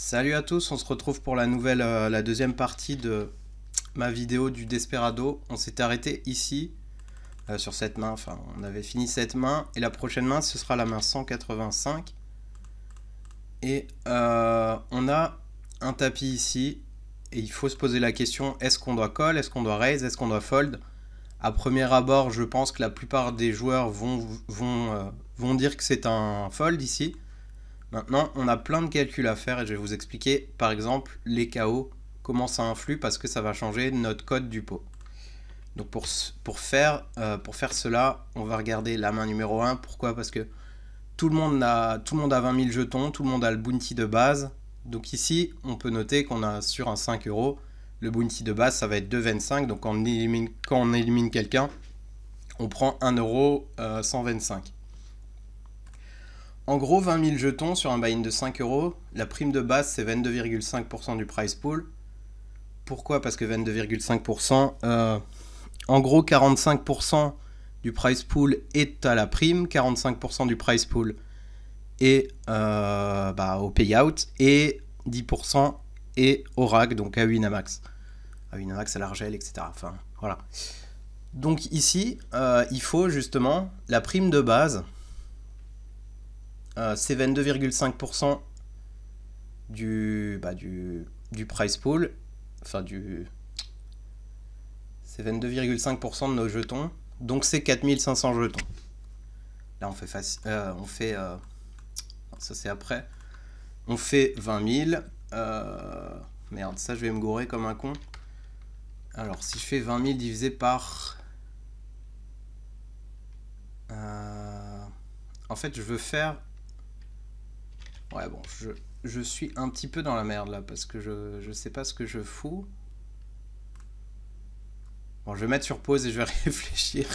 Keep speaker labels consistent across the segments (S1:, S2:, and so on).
S1: Salut à tous, on se retrouve pour la nouvelle, euh, la deuxième partie de ma vidéo du Desperado. On s'est arrêté ici, euh, sur cette main, enfin on avait fini cette main, et la prochaine main ce sera la main 185. Et euh, on a un tapis ici, et il faut se poser la question, est-ce qu'on doit call, est-ce qu'on doit raise, est-ce qu'on doit fold À premier abord, je pense que la plupart des joueurs vont, vont, vont dire que c'est un fold ici, Maintenant, on a plein de calculs à faire et je vais vous expliquer, par exemple, les KO, comment ça influe parce que ça va changer notre code du pot. Donc pour, pour, faire, euh, pour faire cela, on va regarder la main numéro 1. Pourquoi Parce que tout le, monde a, tout le monde a 20 000 jetons, tout le monde a le bounty de base. Donc ici, on peut noter qu'on a sur un 5 euros, le bounty de base, ça va être 2,25. Donc on élimine, quand on élimine quelqu'un, on prend 1 euro euh, en gros, 20 000 jetons sur un buy-in de 5 euros. La prime de base, c'est 22,5% du price pool. Pourquoi Parce que 22,5%, euh, en gros, 45% du price pool est à la prime, 45% du price pool est euh, bah, au payout, et 10% est au rack, donc à Winamax. À Winamax, à l'Argel, etc. voilà. Donc ici, euh, il faut justement la prime de base euh, c'est 22,5% du, bah, du, du price pool, enfin du... C'est 22,5% de nos jetons, donc c'est 4500 jetons. Là on fait... Euh, on fait euh, ça c'est après. On fait 20 000. merde, ça je vais me gourer comme un con. Alors si je fais 20 000 divisé par... Euh, en fait, je veux faire Ouais, bon, je, suis un petit peu dans la merde là parce que je, je sais pas ce que je fous. Bon, je vais mettre sur pause et je vais réfléchir.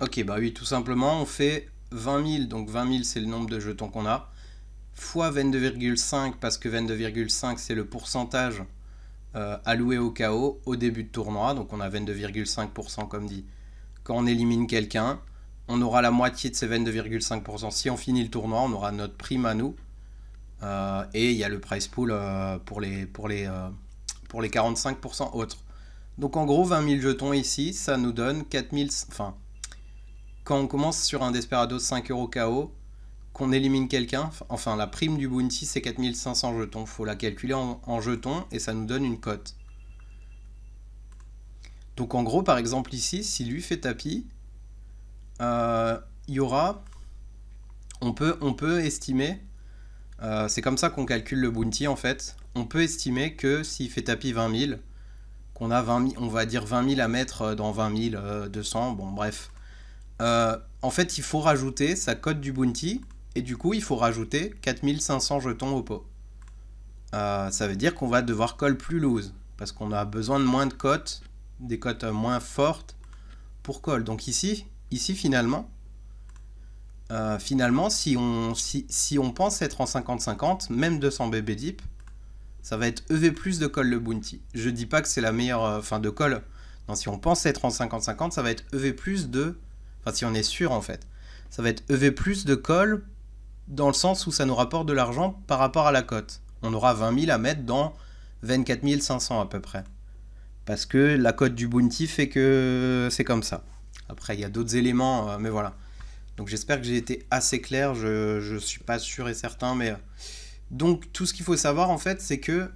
S1: Ok, bah oui, tout simplement, on fait 20 000, donc 20 000 c'est le nombre de jetons qu'on a, fois 22,5 parce que 22,5 c'est le pourcentage euh, alloué au KO au début de tournoi, donc on a 22,5% comme dit. Quand on élimine quelqu'un, on aura la moitié de ces 22,5%. Si on finit le tournoi, on aura notre prime à nous. Euh, et il y a le price pool euh, pour, les, pour, les, euh, pour les 45% autres. Donc en gros, 20 000 jetons ici, ça nous donne 4 000... Enfin, quand on commence sur un Desperado 5 euros KO, qu'on élimine quelqu'un, enfin la prime du bounty c'est 4500 jetons. faut la calculer en, en jetons et ça nous donne une cote. Donc en gros, par exemple ici, s'il lui fait tapis, euh, il y aura, on peut, on peut estimer, euh, c'est comme ça qu'on calcule le bounty en fait, on peut estimer que s'il fait tapis 20 000, qu'on a 20 000, on va dire 20 000 à mettre euh, dans 20 200, bon bref. en fait, il faut rajouter sa cote du bounty, et du coup, il faut rajouter 4500 jetons au pot. ça veut dire qu'on va devoir call plus loose, parce qu'on a besoin de moins de cotes, des cotes moins fortes pour call. Donc ici, ici finalement, euh, finalement, si on, si, on pense être en 50-50, même 200 bébés deep, ça va être EV plus de call le bounty. Je dis pas que c'est la meilleure euh, fin de call. Non, si on pense être en 50-50, ça va être EV plus de... Enfin, si on est sûr en fait. Ça va être EV plus de call dans le sens où ça nous rapporte de l'argent par rapport à la cote. On aura 20 000 à mettre dans 24 500 à peu près. Parce que la cote du bounty fait que c'est comme ça. Après, il y a d'autres éléments, euh, mais voilà. Donc j'espère que j'ai été assez clair, je ne suis pas sûr et certain, mais... Euh, donc tout ce qu'il faut savoir en fait, c'est que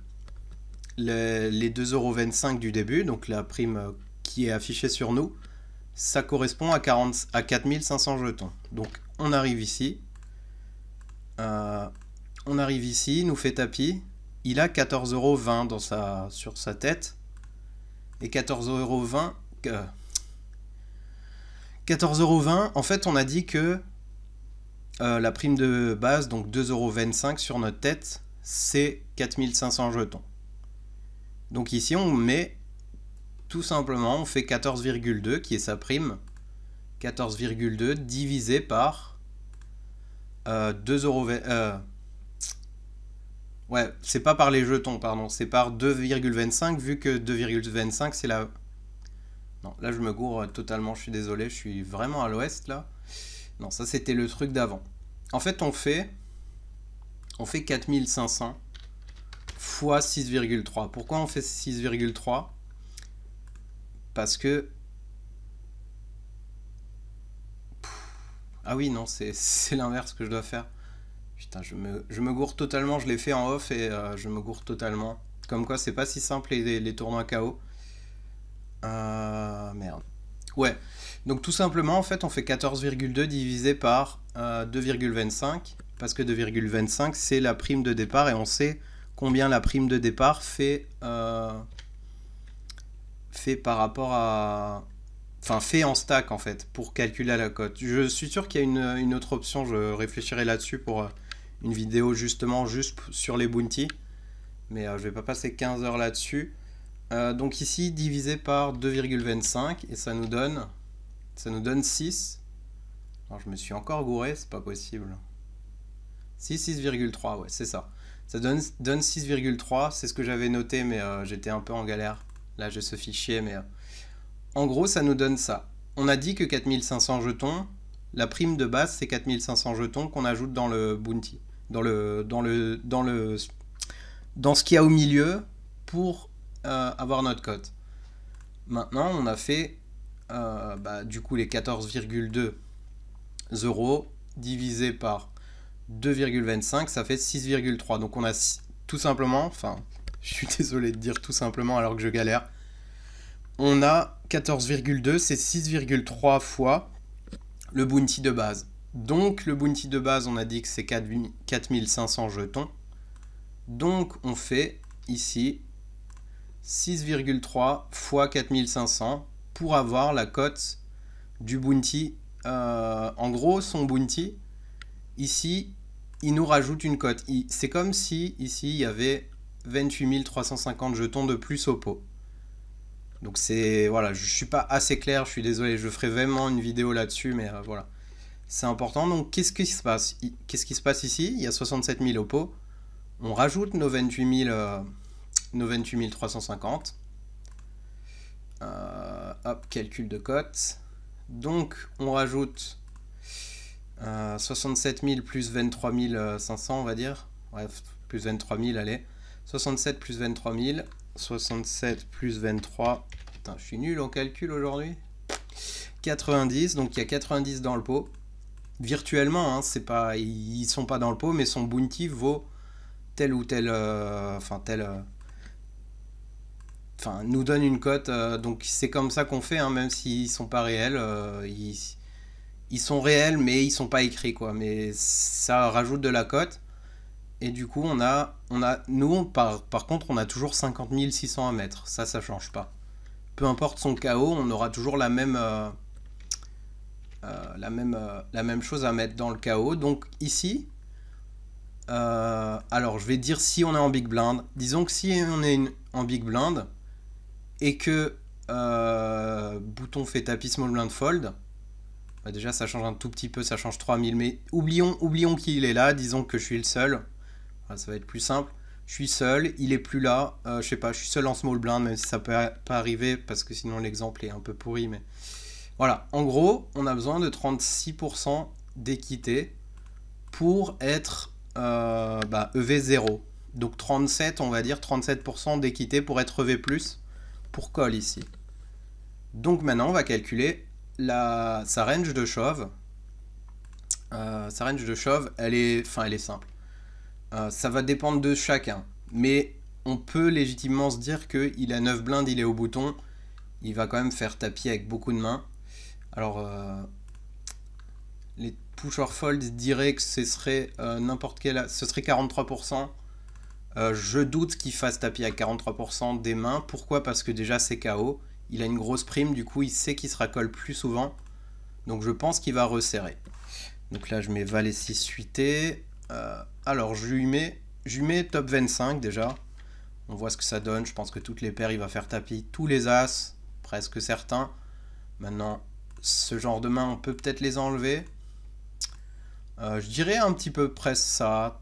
S1: le, les 2,25€ du début, donc la prime euh, qui est affichée sur nous, ça correspond à, 40, à 4500 jetons. Donc on arrive ici, on arrive ici, il nous fait tapis, il a 14,20€ dans sa, sur sa tête, et 14,20€, 14,20€, en fait, on a dit que euh, la prime de base, donc 2,25€ sur notre tête, c'est 4500 jetons. Donc ici, on met tout simplement, on fait 14,2 qui est sa prime. 14,2 divisé par 2,25€. Euh, euh, ouais, c'est pas par les jetons, pardon, c'est par 2,25 vu que 2,25 c'est la non, là je me gourre totalement, je suis désolé, je suis vraiment à l'ouest là. Non, ça c'était le truc d'avant. En fait, on fait on fait 4500 fois 6,3. Pourquoi on fait 6,3 Parce que Ah oui, non, c'est l'inverse que je dois faire. Putain, je me, je me gourre totalement, je l'ai fait en off et euh, je me gourre totalement. Comme quoi, c'est pas si simple les, les tournois KO. Ah, merde. Ouais. Donc tout simplement, en fait, on fait 14,2 divisé par 2,25, euh, parce que 2,25, c'est la prime de départ, et on sait combien la prime de départ fait, euh, fait par rapport à... Enfin, fait en stack, en fait, pour calculer la cote. Je suis sûr qu'il y a une, autre option, je réfléchirai là-dessus pour euh, une vidéo justement juste sur les bounties, mais je vais pas passer 15 heures là-dessus. Euh, donc ici, divisé par 2,25, et ça nous donne ça nous donne 6. je me suis encore gouré, c'est pas possible. 6, 6,3, ouais, c'est ça. Ça donne, donne 6,3, c'est ce que j'avais noté, mais euh, j'étais un peu en galère. Là, j'ai ce fichier, mais... Euh, en gros, ça nous donne ça. On a dit que 4500 jetons, la prime de base, c'est 4500 jetons qu'on ajoute dans le bounty, dans le, dans le, dans le, dans ce qu'il y a au milieu pour euh, avoir notre cote. Maintenant, on a fait euh, bah, du coup les 14,2 euros divisé par 2,25, ça fait 6,3. Donc on a tout simplement, enfin, je suis désolé de dire tout simplement alors que je galère, on a 14,2, c'est 6,3 fois le bounty de base. Donc le bounty de base, on a dit que c'est 4500 jetons. Donc on fait ici 6,3 fois 4500 pour avoir la cote du bounty. Euh, en gros, son bounty, ici, il nous rajoute une cote. C'est comme si ici, il y avait 28 350 jetons de plus au pot. Donc c'est voilà, je suis pas assez clair, je suis désolé, je ferai vraiment une vidéo là-dessus, mais euh, voilà, c'est important. Donc qu'est-ce qui se passe Qu'est-ce qui se passe ici Il y a 67 000 au pot. On rajoute nos 28 000 nos 28 350. Euh, hop, calcul de cote. Donc, on rajoute 67 euh, 000 plus 23 500, euh, on va dire. Bref, plus 23 000, allez. 67 plus 23 000. 67 plus 23. Putain, je suis nul en calcul aujourd'hui. 90, donc il y a 90 dans le pot. Virtuellement, hein, c'est pas, ils sont pas dans le pot, mais son bounty vaut tel ou tel, enfin tel, enfin, nous donne une cote. Euh, donc c'est comme ça qu'on fait, hein, même s'ils sont pas réels. Euh, ils, ils, sont réels, mais ils sont pas écrits, quoi. Mais ça rajoute de la cote. Et du coup, on a, on a, nous, par, par contre, on a toujours 50 600 à mettre. Ça, ça change pas. Peu importe son chaos, on aura toujours la même, euh, la même, la même chose à mettre dans le chaos. Donc ici, alors je vais dire si on est en big blind. Disons que si on est en big blind, et que euh, Bouton fait tapis small blind fold, bah, déjà ça change un tout petit peu, ça change 3000, mais oublions, oublions qu'il est là, disons que je suis le seul, ça va être plus simple. Je suis seul, il est plus là, je euh, je sais pas, je suis seul en small blind, même si ça peut pas arriver, parce que sinon l'exemple est un peu pourri, mais... Voilà, en gros, on a besoin de 36% d'équité pour être EV0. Euh, bah, e Donc 37, on va dire 37% d'équité pour être EV+ pour ici. Donc maintenant, on va calculer la, sa range de chauve euh, sa range de chauve elle est, fin, elle est simple. Euh, ça va dépendre de chacun. Mais on peut légitimement se dire que il a 9 blindes, il est au bouton. Il va quand même faire tapis avec beaucoup de mains. Alors, euh, les push or fold diraient que ce serait n'importe quel... Ce serait 43%. Euh, je doute qu'il fasse tapis à 43% des mains. Pourquoi Parce que déjà c'est KO. Il a une grosse prime, du coup il sait qu'il se racole plus souvent. Donc je pense qu'il va resserrer. Donc là je mets valet 6 suité. Euh, alors je lui, mets, mets top 25 déjà. On voit ce que ça donne. Je pense que toutes les paires il va faire tapis. Tous les as, presque certains. Maintenant ce genre de main on peut peut-être les enlever. Euh, je dirais un petit peu presque ça.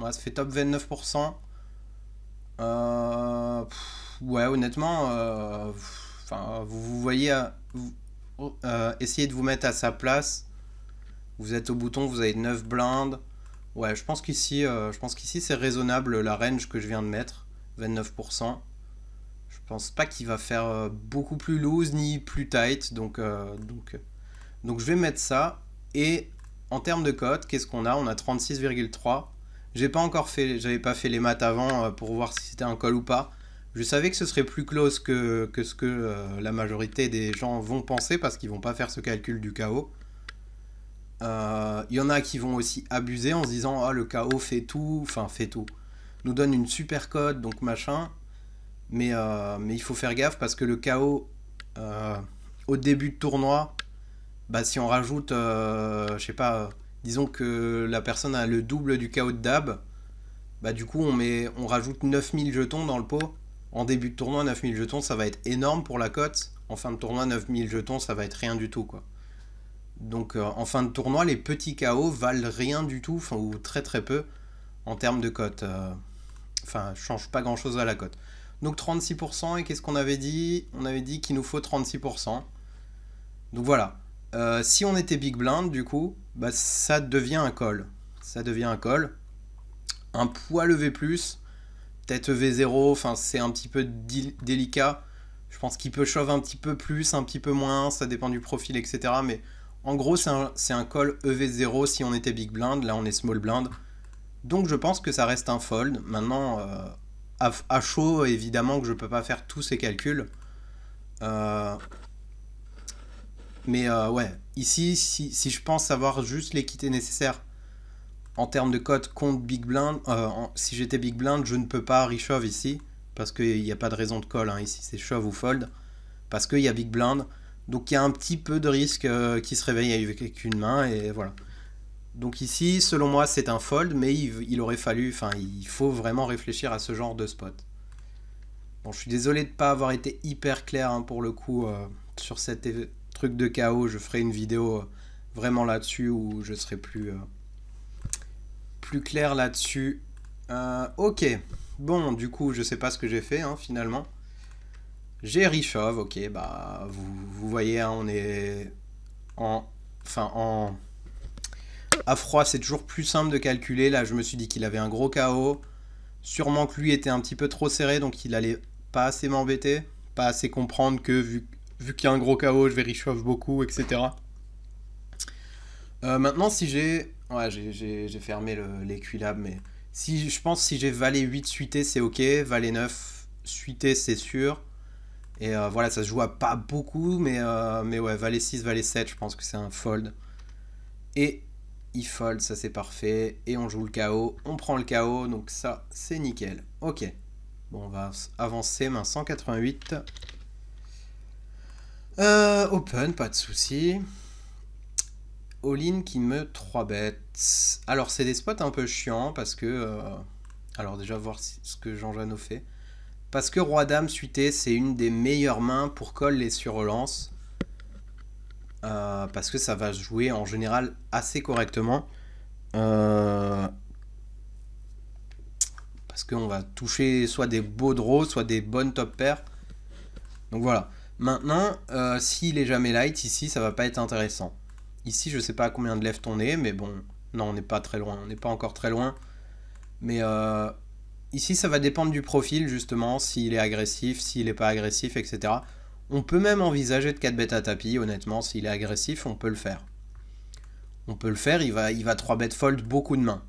S1: ça fait top 29%. Euh, ouais, honnêtement, euh, vous, voyez, euh, essayez de vous mettre à sa place. Vous êtes au bouton, vous avez 9 blindes. Ouais, je pense qu'ici, je pense qu'ici c'est raisonnable la range que je viens de mettre, 29%. Je pense pas qu'il va faire beaucoup plus loose ni plus tight, donc donc donc je vais mettre ça. Et en termes de cote qu'est-ce qu'on a On a 36,3. J'ai pas encore fait, j'avais pas fait les maths avant euh, pour voir si c'était un col ou pas. Je savais que ce serait plus close que, ce que euh, la majorité des gens vont penser parce qu'ils vont pas faire ce calcul du chaos. Il euh, y en a qui vont aussi abuser en se disant ah le chaos fait tout, enfin fait tout, nous donne une super code donc machin. Mais, mais il faut faire gaffe parce que le chaos au début de tournoi, bah si on rajoute, je sais pas disons que la personne a le double du chaos de dab, bah du coup on, met, on rajoute 9000 jetons dans le pot. En début de tournoi, 9000 jetons, ça va être énorme pour la cote. En fin de tournoi, 9000 jetons, ça va être rien du tout. quoi. Donc euh, en fin de tournoi, les petits chaos valent rien du tout, ou très très peu, en termes de cote. Euh, enfin, ne change pas grand-chose à la cote. Donc 36%, et qu'est-ce qu'on avait dit On avait dit qu'il nous faut 36%. Donc voilà, euh, si on était big blind, du coup, bah, ça devient un call. Ça devient un call. Un poil EV+, peut-être EV0, enfin c'est un petit peu délicat. Je pense qu'il peut shove un petit peu plus, un petit peu moins, ça dépend du profil, etc. Mais en gros, c'est un, call EV0 si on était big blind. Là, on est small blind. Donc je pense que ça reste un fold. Maintenant, euh, à, chaud, évidemment que je ne peux pas faire tous ces calculs. Euh, mais euh, ouais, ici, si, je pense avoir juste l'équité nécessaire en termes de cote contre Big Blind, euh, si j'étais Big Blind, je ne peux pas Reshove ici, parce qu'il n'y a pas de raison de call hein, ici, c'est shove ou fold, parce qu'il y a Big Blind. Donc il y a un petit peu de risque euh, qui se réveille avec une main, et voilà. Donc ici, selon moi, c'est un fold, mais il, aurait fallu, enfin, il faut vraiment réfléchir à ce genre de spot. Bon, je suis désolé de ne pas avoir été hyper clair hein, pour le coup sur cette truc de chaos. Je ferai une vidéo euh, vraiment là-dessus où je serai plus, euh, plus clair là-dessus. Euh, ok, bon, du coup, je sais pas ce que j'ai fait hein, finalement. J'ai Rishov, ok, bah vous, vous voyez, hein, on est en. Enfin, en. À froid, c'est toujours plus simple de calculer. Là, je me suis dit qu'il avait un gros chaos. Sûrement que lui était un petit peu trop serré, donc il allait pas assez m'embêter, pas assez comprendre que vu vu qu'il y a un gros chaos, je vais beaucoup, etc. Euh, maintenant, si j'ai. Ouais, j'ai fermé l'équilab, mais. Si, je pense si j'ai valet 8 suité, c'est ok. Valet 9 suité, c'est sûr. Et euh, voilà, ça se joue pas beaucoup, mais, euh, mais ouais, valet 6, valet 7, je pense que c'est un fold. Et il fold, ça c'est parfait. Et on joue le KO, on prend le KO, donc ça c'est nickel. Ok. Bon, on va avancer, main 188. Euh, open, pas de souci. All-in qui me 3 bêtes. Alors, c'est des spots un peu chiants parce que. Euh, alors, déjà, voir ce que Jean-Jeanneau fait. Parce que Roi-Dame suité, c'est une des meilleures mains pour coller les sur relance. Euh, parce que ça va jouer en général assez correctement. Parce qu'on va toucher soit des beaux draws, soit des bonnes top pairs. Donc voilà. Maintenant, euh, s'il est jamais light, ici, ça va pas être intéressant. Ici, je sais pas à combien de left on est, mais bon, non, on n'est pas très loin, on n'est pas encore très loin. Mais euh, ici, ça va dépendre du profil, justement, s'il est agressif, s'il n'est pas agressif, etc. On peut même envisager de 4 bêtes à tapis, honnêtement, s'il est agressif, on peut le faire. On peut le faire, il va, il va 3 bêtes fold beaucoup de mains.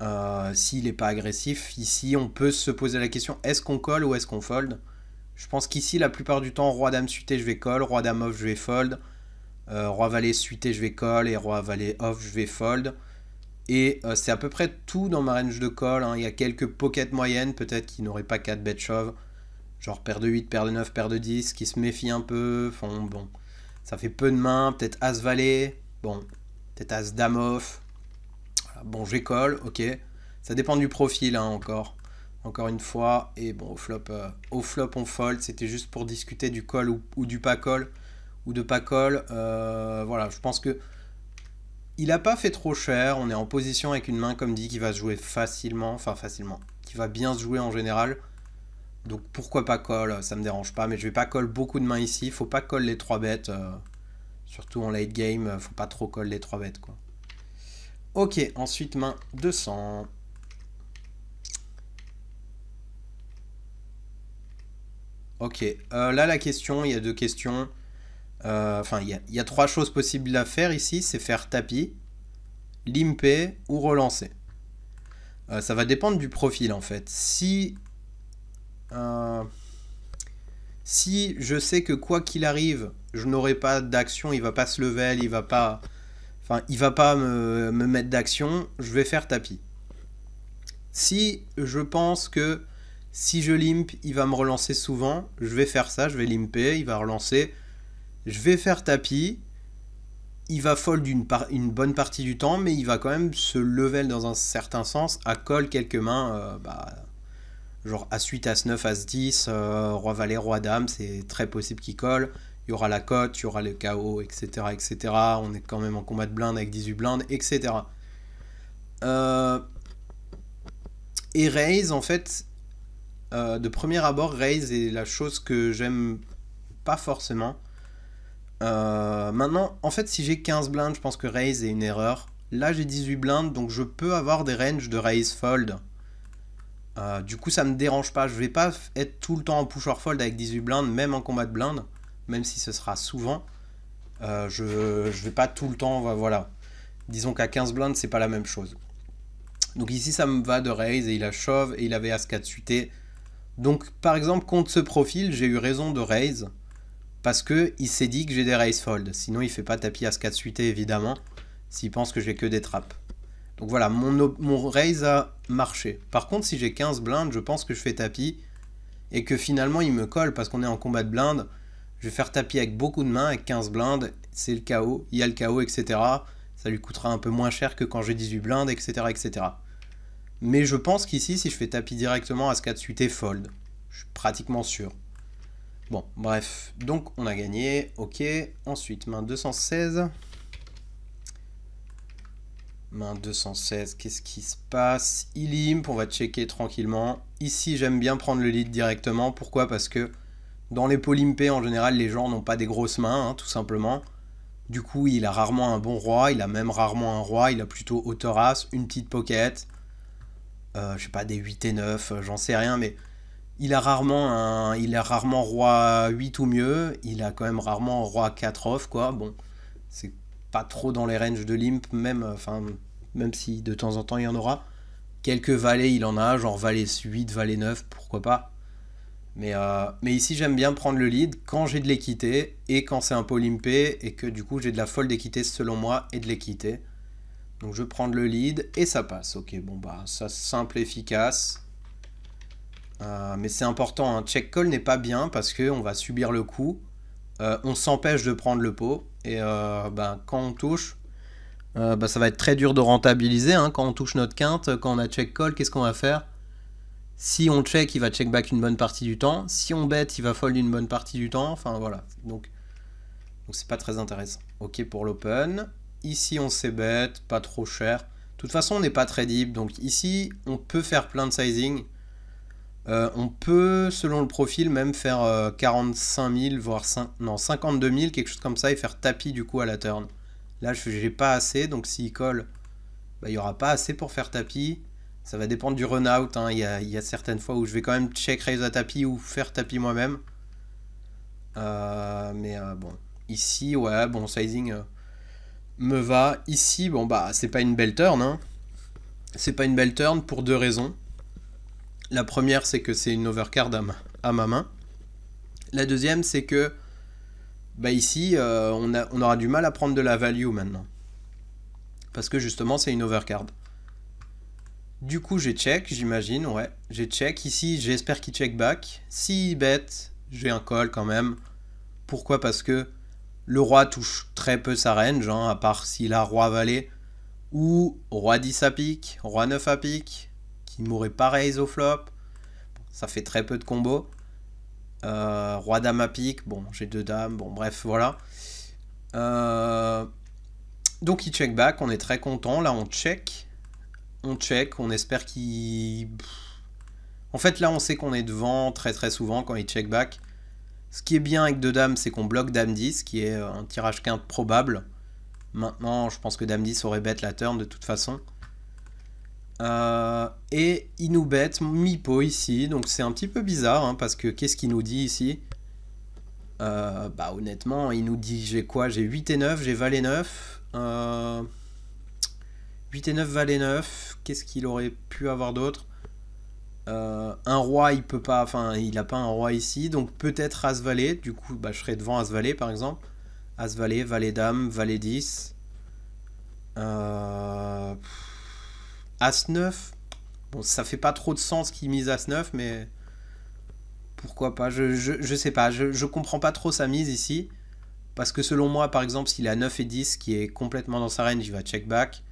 S1: Euh, s'il n'est pas agressif, ici, on peut se poser la question, est-ce qu'on colle ou est-ce qu'on fold je pense qu'ici, la plupart du temps, roi dame suité, je vais call, roi dame off, je vais fold, euh, roi valet suité, je vais call, et roi valet off, je vais fold. Et euh, c'est à peu près tout dans ma range de call. Hein. Il y a quelques pockets moyennes, peut-être qui n'auraient pas 4 bet shove, genre paire de 8, paire de 9, paire de 10, qui se méfient un peu. bon, ça fait peu de mains, peut-être as valet, bon, peut-être as dame off. Bon, Bon, j'ai call, ok. Ça dépend du profil hein, encore encore une fois. Et bon, au flop, euh, au flop on fold. C'était juste pour discuter du call ou, du pas call ou de pas call. Euh, voilà, je pense que il n'a pas fait trop cher. On est en position avec une main, comme dit, qui va se jouer facilement. Enfin, facilement. Qui va bien se jouer en général. Donc pourquoi pas call euh, Ça me dérange pas. Mais je vais pas call beaucoup de mains ici. Faut pas call les trois bêtes. surtout en late game, faut pas trop call les trois bêtes, quoi. Ok, ensuite main 200. Ok, euh, là la question, il y a deux questions. Euh, enfin, il, y, a trois choses possibles à faire ici, c'est faire tapis, limper ou relancer. Euh, ça va dépendre du profil en fait. Si, si je sais que quoi qu'il arrive, je n'aurai pas d'action, il va pas se level, il va pas, enfin, il va pas me, me mettre d'action, je vais faire tapis. Si je pense que si je limpe, il va me relancer souvent. Je vais faire ça, je vais limper, il va relancer. Je vais faire tapis. Il va fold une, bonne partie du temps, mais il va quand même se level dans un certain sens, à colle quelques mains, euh, bah, genre à 8 As-9, à 10 euh, Roi-Valet, Roi-Dame, c'est très possible qu'il colle. Il y aura la cote, il y aura le KO, etc., etc. On est quand même en combat de blindes avec 18 blindes, etc. Et raise, en fait, euh, de premier abord, Raze est la chose que j'aime pas forcément. Euh, maintenant, en fait, si j'ai 15 blindes, je pense que Raze est une erreur. Là, j'ai 18 blindes, donc je peux avoir des ranges de Raze Fold. Euh, du coup, ça me dérange pas. Je vais pas être tout le temps en push or fold avec 18 blindes, même en combat de blindes, même si ce sera souvent. je, je vais pas tout le temps, voilà. Disons qu'à 15 blindes, c'est pas la même chose. Donc ici, ça me va de raise et il a shove et il avait As 4 suité. Donc par exemple contre ce profil, j'ai eu raison de raise parce que il s'est dit que j'ai des raise fold. Sinon il fait pas tapis à ce 4 suité évidemment s'il pense que j'ai que des trappes. Donc voilà, mon, raise a marché. Par contre si j'ai 15 blindes, je pense que je fais tapis et que finalement il me colle parce qu'on est en combat de blindes. Je vais faire tapis avec beaucoup de mains, avec 15 blindes, c'est le chaos, il y a le chaos, etc. Ça lui coûtera un peu moins cher que quand j'ai 18 blindes, etc. etc. Mais je pense qu'ici, si je fais tapis directement, As-4 suité fold Je suis pratiquement sûr. Bon, bref. Donc, on a gagné. Ok. Ensuite, main 216. Main 216, qu'est-ce qui se passe Il limp, on va checker tranquillement. Ici, j'aime bien prendre le lead directement. Pourquoi Parce que dans les polympés, en général, les gens n'ont pas des grosses mains, hein, tout simplement. Du coup, il a rarement un bon roi, il a même rarement un roi, il a plutôt haute as, une petite pocket, euh, je sais pas, des 8 et 9, euh, j'en sais rien, mais il a rarement un, il a rarement roi 8 ou mieux, il a quand même rarement roi 4 off, quoi. Bon, c'est pas trop dans les ranges de limp, même, euh, enfin, même si de temps en temps il y en aura. Quelques valets il en a, genre valet 8, valet 9, pourquoi pas. Mais, mais ici j'aime bien prendre le lead quand j'ai de l'équité et quand c'est un peu limpé et que du coup j'ai de la folle d'équité selon moi et de l'équité. Donc je vais prendre le lead et ça passe. Ok, bon bah ça simple, efficace. Euh, mais c'est important, un hein. check call n'est pas bien parce qu'on va subir le coup. Euh, on s'empêche de prendre le pot. Et euh, bah, quand on touche, bah, ça va être très dur de rentabiliser. Hein. Quand on touche notre quinte, quand on a check call, qu'est-ce qu'on va faire Si on check, il va check back une bonne partie du temps. Si on bet, il va fold une bonne partie du temps. Enfin voilà. Donc donc c'est pas très intéressant. Ok pour l'open. Ici, on bête, pas trop cher. De toute façon, on n'est pas très deep. Donc ici, on peut faire plein de sizing. Euh, on peut, selon le profil, même faire 45 euh, 000, voire 5, non, 52 000, quelque chose comme ça, et faire tapis du coup à la turn. Là, je n'ai pas assez, donc s'il colle, bah, il n'y aura pas assez pour faire tapis. Ça va dépendre du run out. Hein. Il, y a, certaines fois où je vais quand même check raise à tapis ou faire tapis moi-même. Euh, mais bon, ici, ouais, bon, sizing, me va. Ici, bon bah, c'est pas une belle turn. Hein. C'est pas une belle turn pour deux raisons. La première, c'est que c'est une overcard à ma, main. La deuxième, c'est que bah ici, euh, on, a, on aura du mal à prendre de la value maintenant. Parce que justement, c'est une overcard. Du coup, j'ai check, j'imagine, ouais. J'ai check. Ici, j'espère qu'il check back. Si bête j'ai un call quand même. Pourquoi Parce que le roi touche très peu sa range, à part s'il a roi valet ou roi 10 à pique, roi 9 à pique, qui mourrait pareil au flop. Ça fait très peu de combos. Euh, roi dame à pique, bon, j'ai deux dames, bon, bref, voilà. Euh, donc il check back, on est très content. Là, on check. On check, on espère qu'il. En fait, là, on sait qu'on est devant très très souvent quand il check back. Ce qui est bien avec deux dames, c'est qu'on bloque dame 10, qui est euh, un tirage quinte probable. Maintenant, je pense que dame 10 aurait bête la turn de toute façon. Euh, et il nous bête Mipo ici, donc c'est un petit peu bizarre, hein, parce que qu'est-ce qu'il nous dit ici euh, Bah honnêtement, il nous dit j'ai quoi J'ai 8 et 9, j'ai valet 9. 8 et 9, valet 9, qu'est-ce qu'il aurait pu avoir d'autre euh, un roi, il peut pas, enfin, il n'a pas un roi ici, donc peut-être As-Valet. Du coup, bah, je serai devant As-Valet, par exemple. As-Valet, Valet-Dame, Valet-10. Euh, As-9. Bon, ça fait pas trop de sens qu'il mise As-9, mais pourquoi pas. Je, ne sais pas, je, ne comprends pas trop sa mise ici. Parce que selon moi, par exemple, s'il a 9 et 10, qui est complètement dans sa range, il va check back.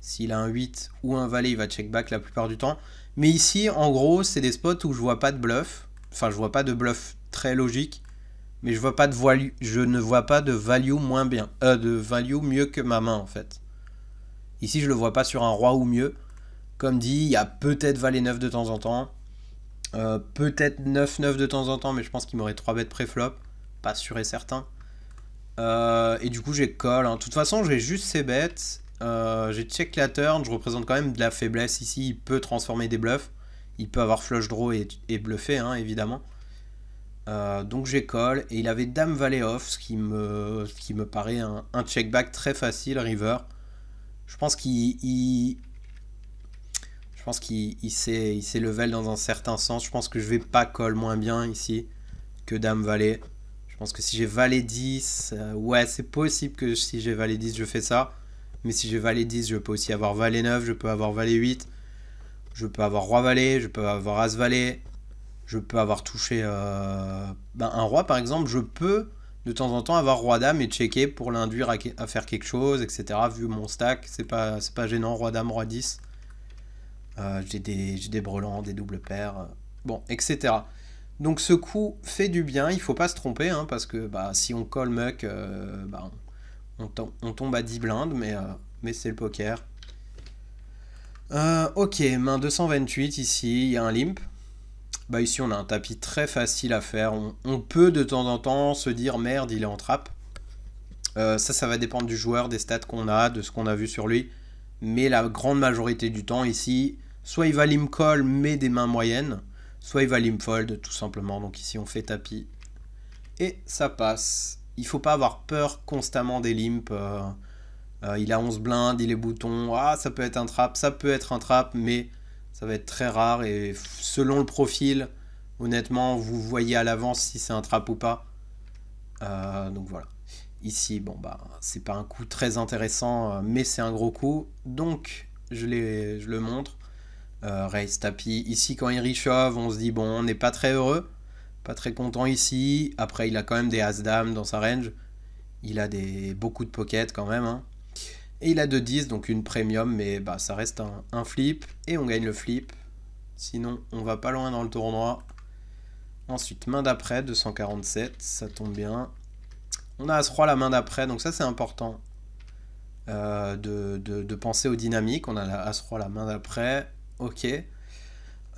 S1: S'il a un 8 ou un valet, il va check back la plupart du temps. Mais ici, en gros, c'est des spots où je vois pas de bluff. Enfin, je vois pas de bluff très logique. Mais je, vois pas de value, je ne vois pas de value moins bien. Euh, de value mieux que ma main, en fait. Ici, je le vois pas sur un roi ou mieux. Comme dit, il y a peut-être valet 9 de temps en temps. Euh, peut-être 9-9 de temps en temps, mais je pense qu'il m'aurait 3 bêtes pré-flop. Pas sûr et certain. Euh, et du coup, j'ai call. Hein. De toute façon, j'ai juste ces bêtes. Euh, j'ai check la turn, je représente quand même de la faiblesse ici, il peut transformer des bluffs. Il peut avoir flush draw et, bluffer, hein, évidemment. Euh, donc j'ai call, et il avait Dame Valley off, ce qui me, qui me paraît un, un check back très facile, River. Je pense qu'il... je pense qu'il s'est, level dans un certain sens. Je pense que je vais pas call moins bien ici que Dame Valley. Je pense que si j'ai Valet 10, euh, ouais, c'est possible que si j'ai Valet 10, je fais ça. Mais si j'ai valet 10, je peux aussi avoir valet 9, je peux avoir valet 8, je peux avoir roi valet, je peux avoir as valet, je peux avoir touché euh, ben, un roi par exemple, je peux de temps en temps avoir roi dame et checker pour l'induire à, faire quelque chose, etc. Vu mon stack, c'est pas, pas gênant, roi dame, roi 10. Euh, j'ai des, des brelans, des doubles paires, euh, bon, etc. Donc ce coup fait du bien, il faut pas se tromper, hein, parce que bah, si on colle muck, euh, bah, on, tombe à 10 blindes, euh, mais, c'est le poker. Euh, ok, main 228 ici, il y a un limp. Bah ici on a un tapis très facile à faire. On, peut de temps en temps se dire merde il est en trappe. Euh, ça ça va dépendre du joueur, des stats qu'on a, de ce qu'on a vu sur lui. Mais la grande majorité du temps ici, soit il va limp call mais des mains moyennes, soit il va limp fold tout simplement. Donc ici on fait tapis. Et ça passe il faut pas avoir peur constamment des limps. Euh, euh, il a 11 blindes, il est bouton, ah ça peut être un trap, ça peut être un trap, mais ça va être très rare et selon le profil, honnêtement, vous voyez à l'avance si c'est un trap ou pas. Euh, donc voilà. Ici, bon bah c'est pas un coup très intéressant, mais c'est un gros coup. Donc je, le montre. Race tapis. Ici quand il reshove, on se dit bon on n'est pas très heureux pas très content ici. Après, il a quand même des As-Dame dans sa range. Il a des beaucoup de pockets quand même. Hein. Et il a 2-10, donc une premium, mais bah, ça reste un, flip. Et on gagne le flip. Sinon, on va pas loin dans le tournoi. Ensuite, main d'après, 247, ça tombe bien. On a As-Roi la main d'après, donc ça c'est important. Euh, de, penser aux dynamiques. On a As-Roi la main d'après. Ok.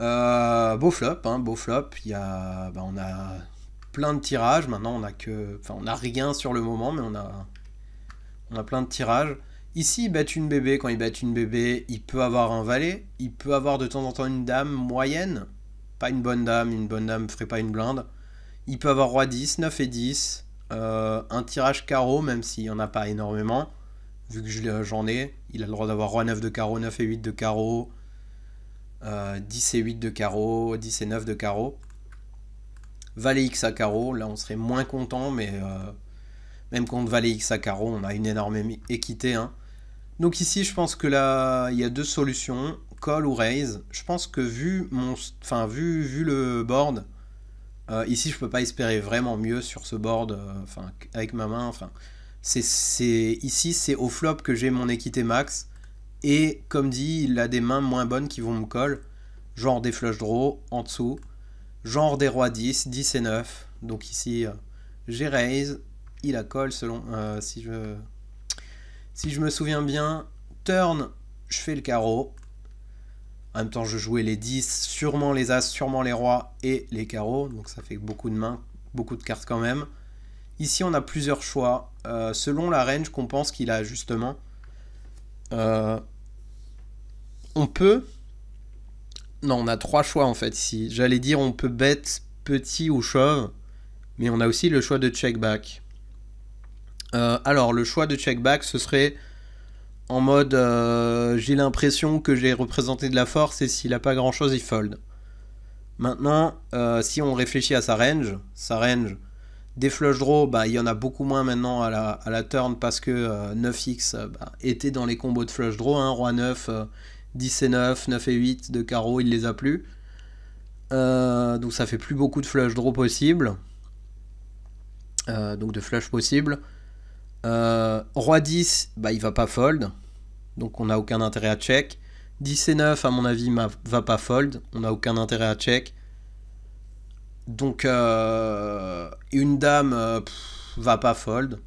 S1: Euh, beau flop, hein, beau flop. Il y a, bah, on a plein de tirages. Maintenant, on a que, on a rien sur le moment, mais on a, on a plein de tirages. Ici, il bat une bébé. Quand il bat une bébé, il peut avoir un valet. Il peut avoir de temps en temps une dame moyenne. Pas une bonne dame. Une bonne dame ferait pas une blinde. Il peut avoir roi 10, 9 et 10. Euh, un tirage carreau, même s'il n'y en a pas énormément. Vu que j'en ai, il a le droit d'avoir roi 9 de carreau, 9 et 8 de carreau, 10 euh, et 8 de carreau, 10 et 9 de carreau. Valet X à carreau, là on serait moins content, mais euh, même contre Valet X à carreau, on a une énorme équité. Hein. Donc ici, je pense que là, il y a deux solutions, call ou raise. Je pense que vu, mon, enfin, vu, vu le board, euh, ici je ne peux pas espérer vraiment mieux sur ce board, avec ma main. c'est ici, c'est au flop que j'ai mon équité max. Et comme dit, il a des mains moins bonnes qui vont me coller. Genre des flush draw en dessous. Genre des rois 10, 10 et 9. Donc ici, euh, j'ai raise. Il a call selon... Euh, si, je, si je me souviens bien, turn, je fais le carreau. En même temps, je jouais les 10, sûrement les As, sûrement les Rois et les carreaux. Donc ça fait beaucoup de mains, beaucoup de cartes quand même. Ici, on a plusieurs choix. Euh, selon la range qu'on pense qu'il a justement. Euh, on peut. Non, on a trois choix en fait Si J'allais dire on peut bête petit ou shove, mais on a aussi le choix de check back. Euh, alors, le choix de check back, ce serait en mode euh, j'ai l'impression que j'ai représenté de la force et s'il a pas grand chose, il fold. Maintenant, si on réfléchit à sa range, sa range, des flush draws, bah, il y en a beaucoup moins maintenant à la, turn parce que 9x euh, euh, bah, était dans les combos de flush draw. Hein. Roi 9, 10 euh, et 9, 9 et 8 de carreau, il les a plus. donc ça fait plus beaucoup de flush draw possible. donc de flush possible. Roi 10, bah, il va pas fold. Donc on n'a aucun intérêt à check. 10 et 9, à mon avis, va pas fold. On n'a aucun intérêt à check. Donc, euh, une dame euh, va pas fold.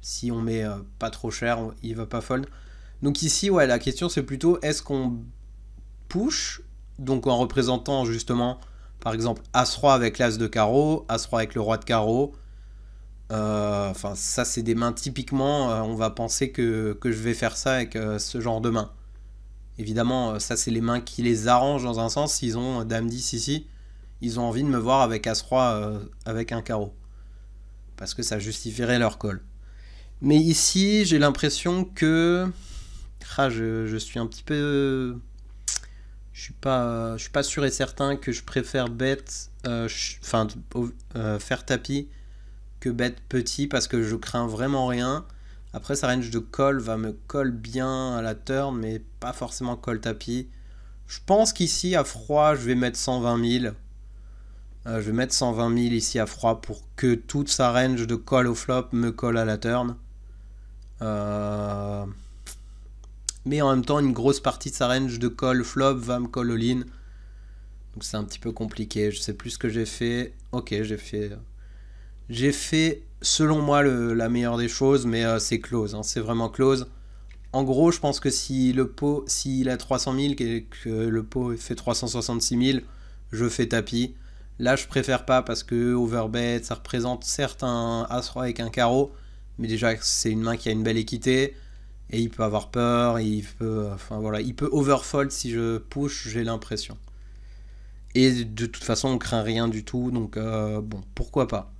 S1: Si on met euh, pas trop cher, il il va pas fold. Donc ici, ouais, la question c'est plutôt est-ce qu'on push, donc en représentant justement, par exemple, As-Roi avec l'As de carreau, As-Roi avec le Roi de carreau. Enfin, ça c'est des mains typiquement, on va penser que, je vais faire ça avec ce genre de mains. Évidemment, ça c'est les mains qui les arrangent dans un sens, ils ont Dame 10 ici ils ont envie de me voir avec as euh, avec un carreau. Parce que ça justifierait leur call. Mais ici, j'ai l'impression que... Ah, je, suis un petit peu... Je suis pas, je suis pas sûr et certain que je préfère bête, euh, enfin euh, faire tapis que bête petit parce que je crains vraiment rien. Après, sa range de call va me colle bien à la turn, mais pas forcément call tapis. Je pense qu'ici, à froid, je vais mettre 120 000. Euh, je vais mettre 120 000 ici à froid pour que toute sa range de colle au flop me colle à la turn. Euh, mais en même temps, une grosse partie de sa range de call flop va me call all-in. Donc c'est un petit peu compliqué. Je sais plus ce que j'ai fait. Ok, j'ai fait... J'ai fait, selon moi, la meilleure des choses, mais euh, c'est close. Hein. c'est vraiment close. En gros, je pense que si le pot, s'il a 300 000 et que le pot fait 366 000, je fais tapis. Là, je préfère pas parce que overbet, ça représente certes un As-Roi avec un carreau, mais déjà, c'est une main qui a une belle équité. Et il peut avoir peur, il peut, enfin voilà, il peut overfold si je push, j'ai l'impression. Et de toute façon, on craint rien du tout, donc euh, bon, pourquoi pas.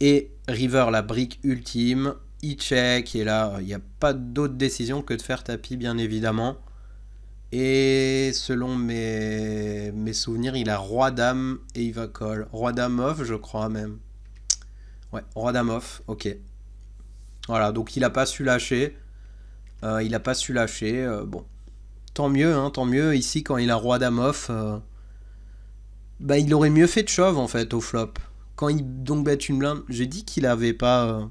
S1: Et River, la brique ultime, il check, et là, il n'y a pas d'autre décision que de faire tapis, bien évidemment. Et selon mes, souvenirs, il a Roi Dame et il va call. Roi Dame off, je crois même. Ouais, Roi Dame off, ok. Voilà, donc il a pas su lâcher. Euh, il a pas su lâcher. Euh, bon, tant mieux, hein, tant mieux. Ici, quand il a Roi Dame off, euh, bah, il aurait mieux fait de shove en fait au flop. Quand il donc bête une blinde, j'ai dit qu'il avait pas.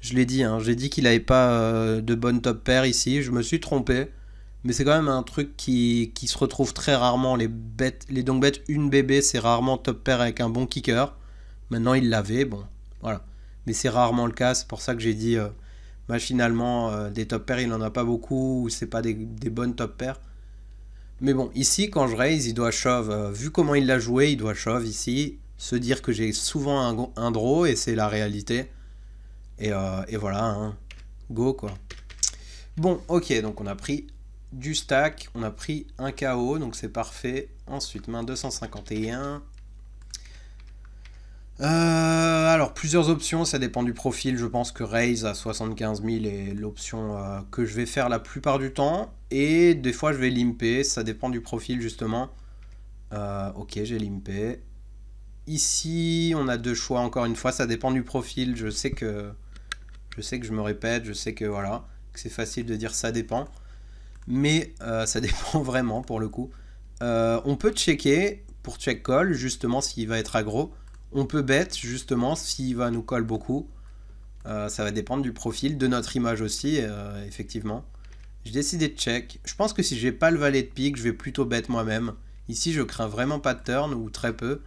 S1: je l'ai dit, hein, j'ai dit qu'il n'avait pas de bonne top pair ici. Je me suis trompé mais c'est quand même un truc qui, se retrouve très rarement. Les, bêtes, les donc bêtes, une bébé, c'est rarement top pair avec un bon kicker. Maintenant, il l'avait, bon, voilà. Mais c'est rarement le cas, c'est pour ça que j'ai dit machinalement, euh, euh, des top pairs, il n'en a pas beaucoup, ou c'est pas des, bonnes top pairs. Mais bon, ici, quand je raise, il doit shove. Euh, vu comment il l'a joué, il doit shove ici, se dire que j'ai souvent un, un, draw, et c'est la réalité. Et, et voilà, hein. go quoi. Bon, ok, donc on a pris du stack. On a pris un KO, donc c'est parfait. Ensuite, main 251. Euh, alors, plusieurs options, ça dépend du profil. Je pense que raise à 75 000 est l'option euh, que je vais faire la plupart du temps. Et des fois, je vais limper, ça dépend du profil justement. Euh, ok, j'ai limpé. Ici, on a deux choix, encore une fois, ça dépend du profil. Je sais que je, sais que je me répète, je sais que voilà, que c'est facile de dire ça dépend mais euh, ça dépend vraiment pour le coup. Euh, on peut checker pour check call, justement, s'il va être aggro. On peut bet, justement, s'il va nous call beaucoup. Euh, ça va dépendre du profil, de notre image aussi, effectivement. J'ai décidé de check. Je pense que si j'ai pas le valet de pique, je vais plutôt bet moi-même. Ici, je crains vraiment pas de turn, ou très peu,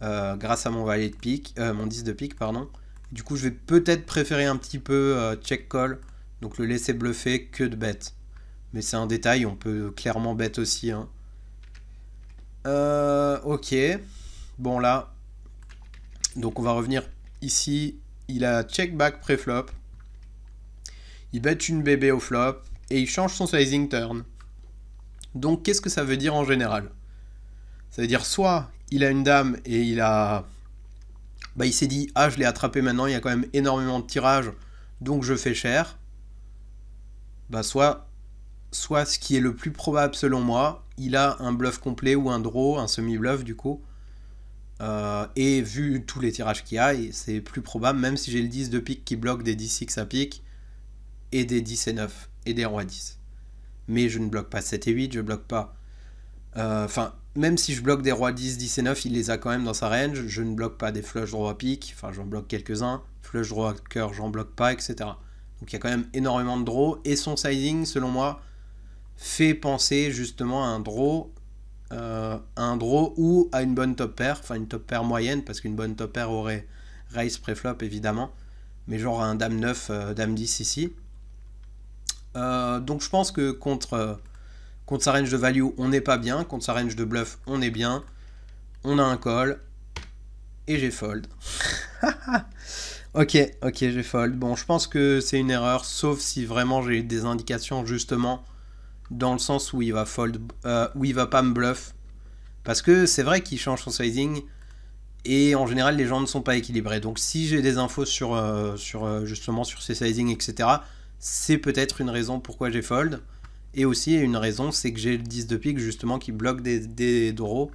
S1: grâce à mon valet de pique, mon 10 de pique, pardon. Du coup, je vais peut-être préférer un petit peu check call, donc le laisser bluffer que de bet. Mais c'est un détail, on peut clairement bet aussi. Hein. Euh, ok. Bon là. Donc on va revenir ici. Il a check back pré-flop. Il bet une bébé au flop. Et il change son sizing turn. Donc qu'est-ce que ça veut dire en général Ça veut dire soit il a une dame et il a... Bah il s'est dit, ah je l'ai attrapé maintenant, il y a quand même énormément de tirages, donc je fais cher. Bah soit soit ce qui est le plus probable selon moi, il a un bluff complet ou un draw, un semi-bluff du coup. Euh, et vu tous les tirages qu'il y a, c'est plus probable, même si j'ai le 10 de pique qui bloque des 10-6 à pique, et des 10 et 9, et des rois 10. Mais je ne bloque pas 7 et 8, je bloque pas. Euh, enfin, même si je bloque des rois 10, 10 et 9, il les a quand même dans sa range. Je ne bloque pas des flush draw à pique, enfin j'en bloque quelques-uns. Flush draw à cœur, j'en bloque pas, etc. Donc il y a quand même énormément de draws, et son sizing, selon moi, fait penser justement à un draw, euh, un draw ou à une bonne top pair, enfin une top pair moyenne, parce qu'une bonne top pair aurait raise préflop évidemment, mais genre un dame 9, euh, dame 10 ici. Euh, donc je pense que contre, contre sa range de value, on n'est pas bien, contre sa range de bluff, on est bien, on a un call, et j'ai fold. ok, ok, j'ai fold. Bon, je pense que c'est une erreur, sauf si vraiment j'ai des indications justement dans le sens où il va fold, euh, où il va pas me bluff. Parce que c'est vrai qu'il change son sizing et en général les gens ne sont pas équilibrés. Donc si j'ai des infos sur, euh, sur euh, justement sur ces sizing etc, c'est peut-être une raison pourquoi j'ai fold. Et aussi une raison c'est que j'ai le 10 de pique justement qui bloque des, draws.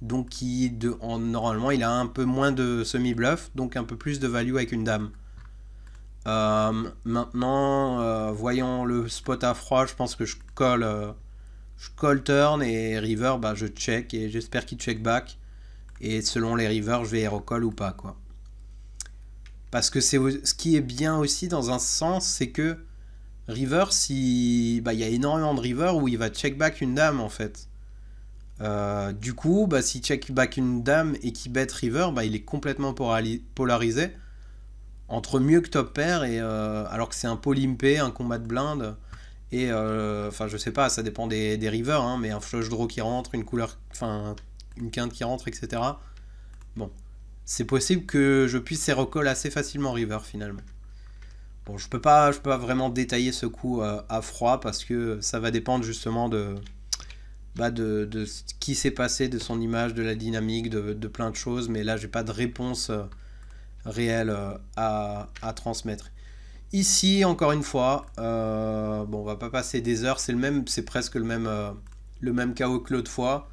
S1: Donc qui normalement il a un peu moins de semi-bluff, donc un peu plus de value avec une dame. Euh, maintenant, euh, voyons le spot à froid, je pense que je colle, euh, je colle turn et river, bah, je check et j'espère qu'il check back. Et selon les rivers, je vais recall ou pas. quoi. Parce que ce qui est bien aussi dans un sens, c'est que river, si bah, y a énormément de river où il va check back une dame en fait. du coup, bah, s'il check back une dame et qu'il bet river, bah, il est complètement polarisé entre mieux que Top Pair et euh, alors que c'est un polympé, un combat de blinde et euh, enfin je sais pas, ça dépend des, rivers, hein, mais un flush draw qui rentre, une couleur, enfin une quinte qui rentre, etc. Bon, c'est possible que je puisse les recall assez facilement river finalement. Bon, je peux pas, je peux pas vraiment détailler ce coup euh, à froid parce que ça va dépendre justement de bah de, ce qui s'est passé, de son image, de la dynamique, de, plein de choses. Mais là, j'ai pas de réponse réel euh, à, transmettre. Ici, encore une fois, euh, bon, on va pas passer des heures, c'est le même, c'est presque le même, euh, le même chaos que l'autre fois.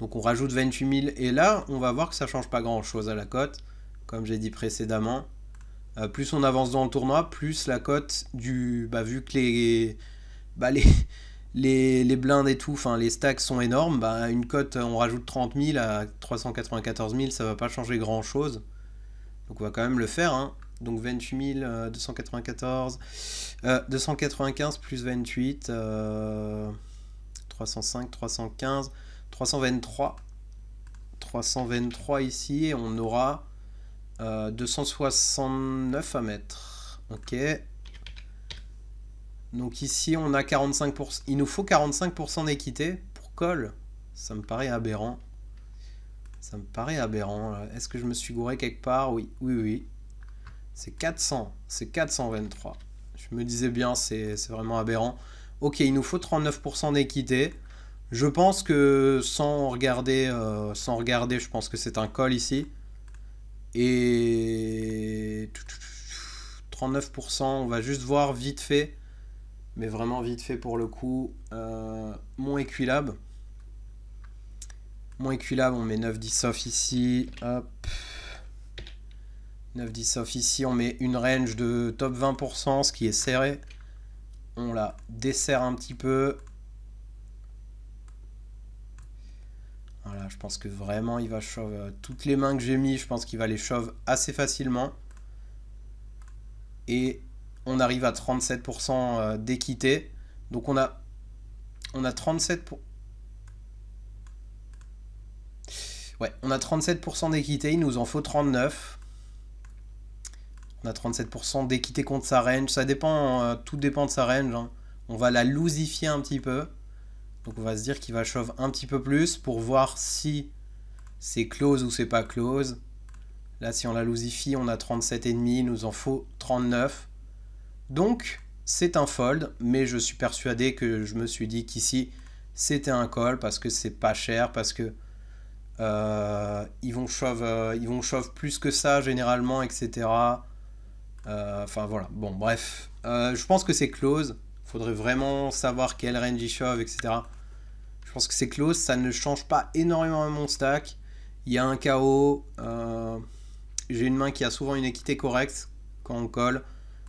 S1: Donc on rajoute 28 000 et là, on va voir que ça change pas grand chose à la cote, comme j'ai dit précédemment. plus on avance dans le tournoi, plus la cote du, bah, vu que les, bah, les, les, blindes et tout, enfin les stacks sont énormes, bah, une cote, on rajoute 30 000 à 394 000, ça va pas changer grand chose. Donc on va quand même le faire. Hein. Donc 28 294, 295 plus 28, 305, 315, 323. 323 ici et on aura 269 euh, à mettre. Ok. Donc ici on a 45%. Il nous faut 45% d'équité pour colle. Ça me paraît aberrant. Ça me paraît aberrant. Est-ce que je me suis gouré quelque part Oui, oui, oui. C'est 400. C'est 423. Je me disais bien, c'est vraiment aberrant. Ok, il nous faut 39% d'équité. Je pense que sans regarder, euh, sans regarder, je pense que c'est un col ici. Et 39%, on va juste voir vite fait. Mais vraiment vite fait pour le coup. Euh, mon Equilab. Mon éculable, on met 9 10 off ici. Hop. 9 10 off ici. On met une range de top 20%, ce qui est serré. On la desserre un petit peu. Voilà, je pense que vraiment il va shove euh, toutes les mains que j'ai mis, je pense qu'il va les shove assez facilement. Et on arrive à 37% euh, d'équité. Donc on a on a 37 Ouais, on a 37% d'équité, il nous en faut 39. On a 37% d'équité contre sa range. Ça dépend, euh, tout dépend de sa range. Hein. On va la loosifier un petit peu. Donc on va se dire qu'il va shove un petit peu plus pour voir si c'est close ou c'est pas close. Là, si on la loosifie, on a 37,5, il nous en faut 39. Donc, c'est un fold, mais je suis persuadé que je me suis dit qu'ici, c'était un call parce que c'est pas cher, parce que euh, ils, vont shove, euh, ils vont shove plus que ça généralement, etc. Euh, enfin voilà, bon bref. je pense que c'est close. Faudrait vraiment savoir quel range ils shove, etc. Je pense que c'est close, ça ne change pas énormément mon stack. Il y a un chaos. j'ai une main qui a souvent une équité correcte quand on colle.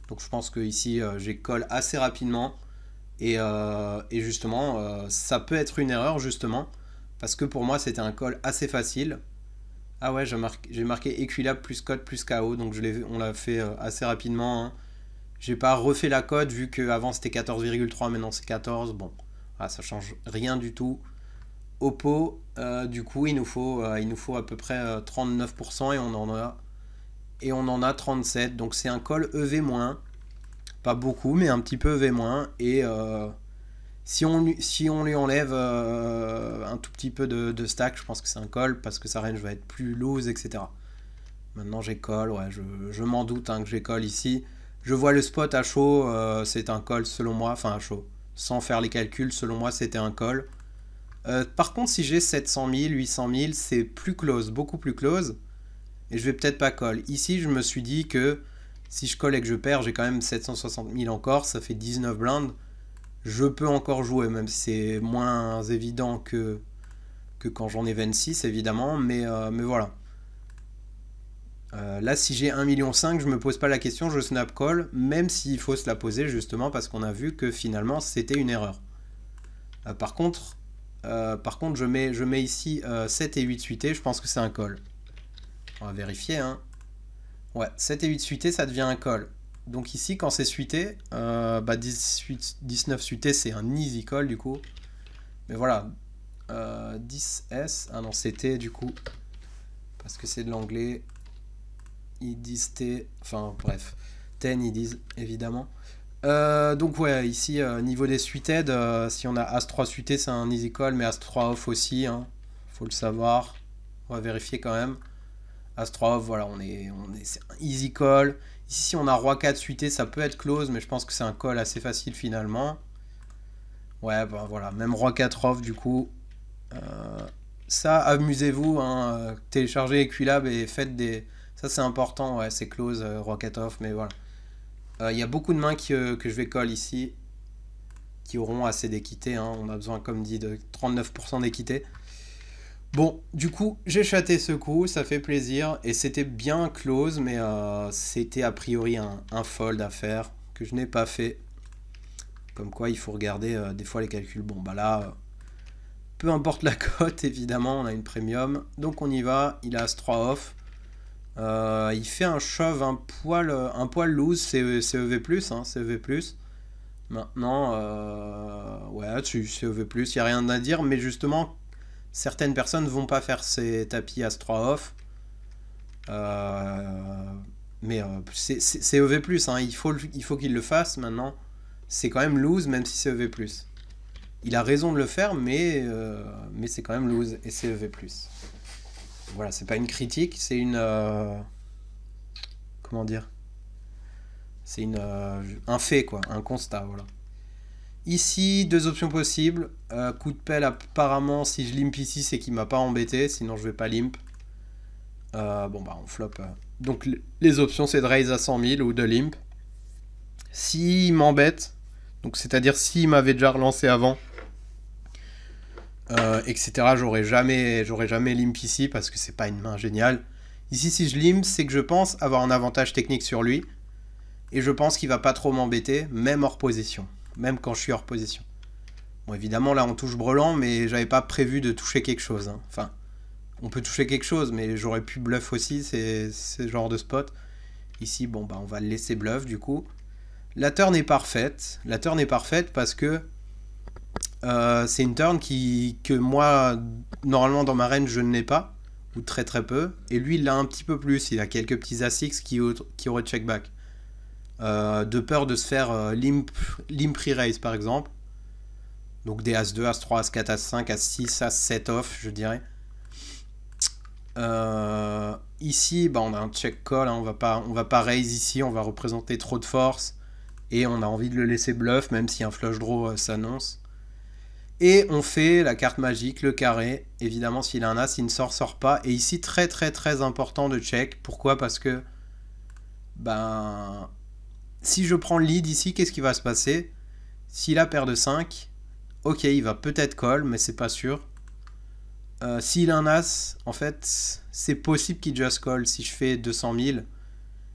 S1: Donc je pense que ici j'ai colle assez rapidement. et justement, ça peut être une erreur justement. Parce que pour moi, c'était un call assez facile. Ah ouais, j'ai marqué, Equilab plus code plus KO, donc on l'a fait euh, assez rapidement. Je hein. J'ai pas refait la code vu qu'avant c'était 14,3, maintenant c'est 14. Bon, ah, ça change rien du tout. Oppo, euh, du coup, il nous, faut, euh, il nous faut à peu près 39% et on en a et on en a 37. Donc c'est un call EV-, pas beaucoup, mais un petit peu EV-, et si on, lui, si on enlève euh, un tout petit peu de, stack, je pense que c'est un call parce que sa range va être plus loose, etc. Maintenant j'ai call, ouais, je, m'en doute hein, que j'ai call ici. Je vois le spot à chaud, euh, c'est un call selon moi, enfin à chaud. Sans faire les calculs, selon moi c'était un call. Euh, par contre si j'ai 700 000, 800 000, c'est plus close, beaucoup plus close. Et je vais peut-être pas call. Ici je me suis dit que si je colle et que je perds, j'ai quand même 760 000 encore, ça fait 19 blindes je peux encore jouer, même si c'est moins évident que, que quand j'en ai 26, évidemment, mais, euh, voilà. Euh, là, si j'ai 1,5 million, je me pose pas la question, je snap call, même s'il faut se la poser justement parce qu'on a vu que finalement c'était une erreur. Euh, par contre, par contre je, mets, je mets ici 7 et 8 suité je pense que c'est un call. On va vérifier. Hein. Ouais, 7 et 8 suité ça devient un call. Donc ici, quand c'est suité, euh, bah 18, 19 suité, c'est un easy call du coup. Mais voilà, 10S, euh, ah non, c'est T, du coup, parce que c'est de l'anglais, ils T, enfin bref, 10 ils disent évidemment. Euh, donc ouais, ici, euh, niveau des suited, si on a As3 suité, c'est un easy call, mais As3 off aussi, hein, faut le savoir, on va vérifier quand même. As3 off, voilà, on est, on est, un easy call. Ici, on a Roi 4 suité, ça peut être close, mais je pense que c'est un call assez facile finalement. Ouais, ben voilà, même Roi 4 off du coup. Euh, ça, amusez-vous, hein, euh, téléchargez Equilab et faites des... Ça c'est important, ouais, c'est close, euh, Roi 4 off, mais voilà. Il y a beaucoup de mains que je vais call ici, qui auront assez d'équité, hein. on a besoin comme dit de 39% d'équité. Bon, du coup, j'ai chaté ce coup, ça fait plaisir, et c'était bien close, mais euh, c'était a priori un, fold à faire que je n'ai pas fait. Comme quoi, il faut regarder euh, des fois les calculs. Bon, bah là, euh, peu importe la cote, évidemment, on a une premium. Donc on y va, il a As-3 off. il fait un shove, un poil, un poil loose, c'est EV+, e hein, CEV+. Maintenant, ouais, EV+, il n'y a rien à dire, mais justement, certaines personnes vont pas faire ces tapis As-3 off. Euh, mais euh, c'est EV+, e hein. il faut qu'il faut qu'il le fasse maintenant. C'est quand même loose, même si c'est EV+. Il a raison de le faire, mais, euh, mais c'est quand même loose, et c'est EV+. Voilà, c'est pas une critique, c'est une... comment dire C'est une un fait, quoi, un constat, voilà. Ici, deux options possibles. Euh, coup de pelle, apparemment, si je limp ici, c'est qu'il m'a pas embêté, sinon je vais pas limp. Euh, bon, bah, on flop. Donc, les options, c'est de raise à 100 000 ou de limp. S'il m'embête, donc c'est-à-dire s'il m'avait déjà relancé avant, euh, etc., j'aurais jamais, jamais limp ici parce que c'est pas une main géniale. Ici, si je limp, c'est que je pense avoir un avantage technique sur lui et je pense qu'il va pas trop m'embêter, même hors position même quand je suis hors position. Bon, évidemment, là, on touche brelan, mais j'avais pas prévu de toucher quelque chose. Hein. Enfin, on peut toucher quelque chose, mais j'aurais pu bluff aussi, c'est ce genre de spot. Ici, bon, bah, on va le laisser bluff, du coup. La turn est parfaite. La turn est parfaite parce que euh, c'est une turn qui, que moi, normalement, dans ma range, je ne l'ai pas. Ou très très peu. Et lui, il l'a un petit peu plus. Il a quelques petits A6 qui, qui auraient check back. Euh, de peur de se faire euh, limp, limp raise par exemple. Donc des As2, As3, As4, As5, As6, As7 off, je dirais. Euh, ici, bah, on a un check call, hein. on va pas, on va pas raise ici, on va représenter trop de force et on a envie de le laisser bluff, même si un flush draw euh, s'annonce. Et on fait la carte magique, le carré. Évidemment, s'il a un as, il ne sort, sort pas. Et ici, très très très important de check. Pourquoi Parce que ben, si je prends le lead ici, qu'est-ce qui va se passer S'il a paire de 5, ok, il va peut-être call, mais c'est pas sûr. Euh, s'il a un as, en fait, c'est possible qu'il just call si je fais 200 000.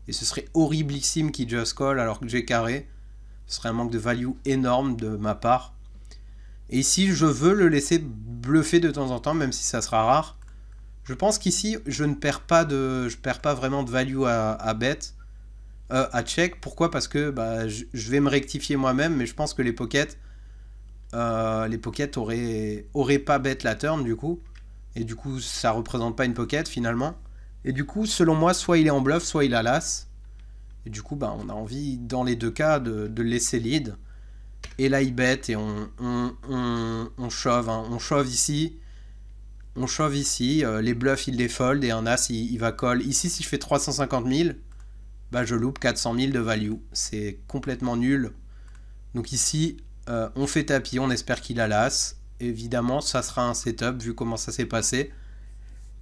S1: Et ce serait horriblissime qu'il just call alors que j'ai carré. Ce serait un manque de value énorme de ma part. Et ici, je veux le laisser bluffer de temps en temps, même si ça sera rare. Je pense qu'ici, je ne perds pas, de, je perds pas vraiment de value à, à bête. Euh, à check. Pourquoi Parce que bah, je vais me rectifier moi-même, mais je pense que les pockets, euh, les pockets auraient, auraient pas bête la turn du coup. Et du coup, ça représente pas une pocket finalement. Et du coup, selon moi, soit il est en bluff, soit il a l'as. Et du coup, bah, on a envie, dans les deux cas, de, de laisser lead. Et là, il bête et on, on, on, on shove. Hein. On shove ici. On shove ici. Euh, les bluffs, il les fold. Et un as, il, il va call. Ici, si je fais 350 000, bah, je loupe 400 000 de value. C'est complètement nul. Donc ici, euh, on fait tapis, on espère qu'il a l'as. Évidemment, ça sera un setup vu comment ça s'est passé.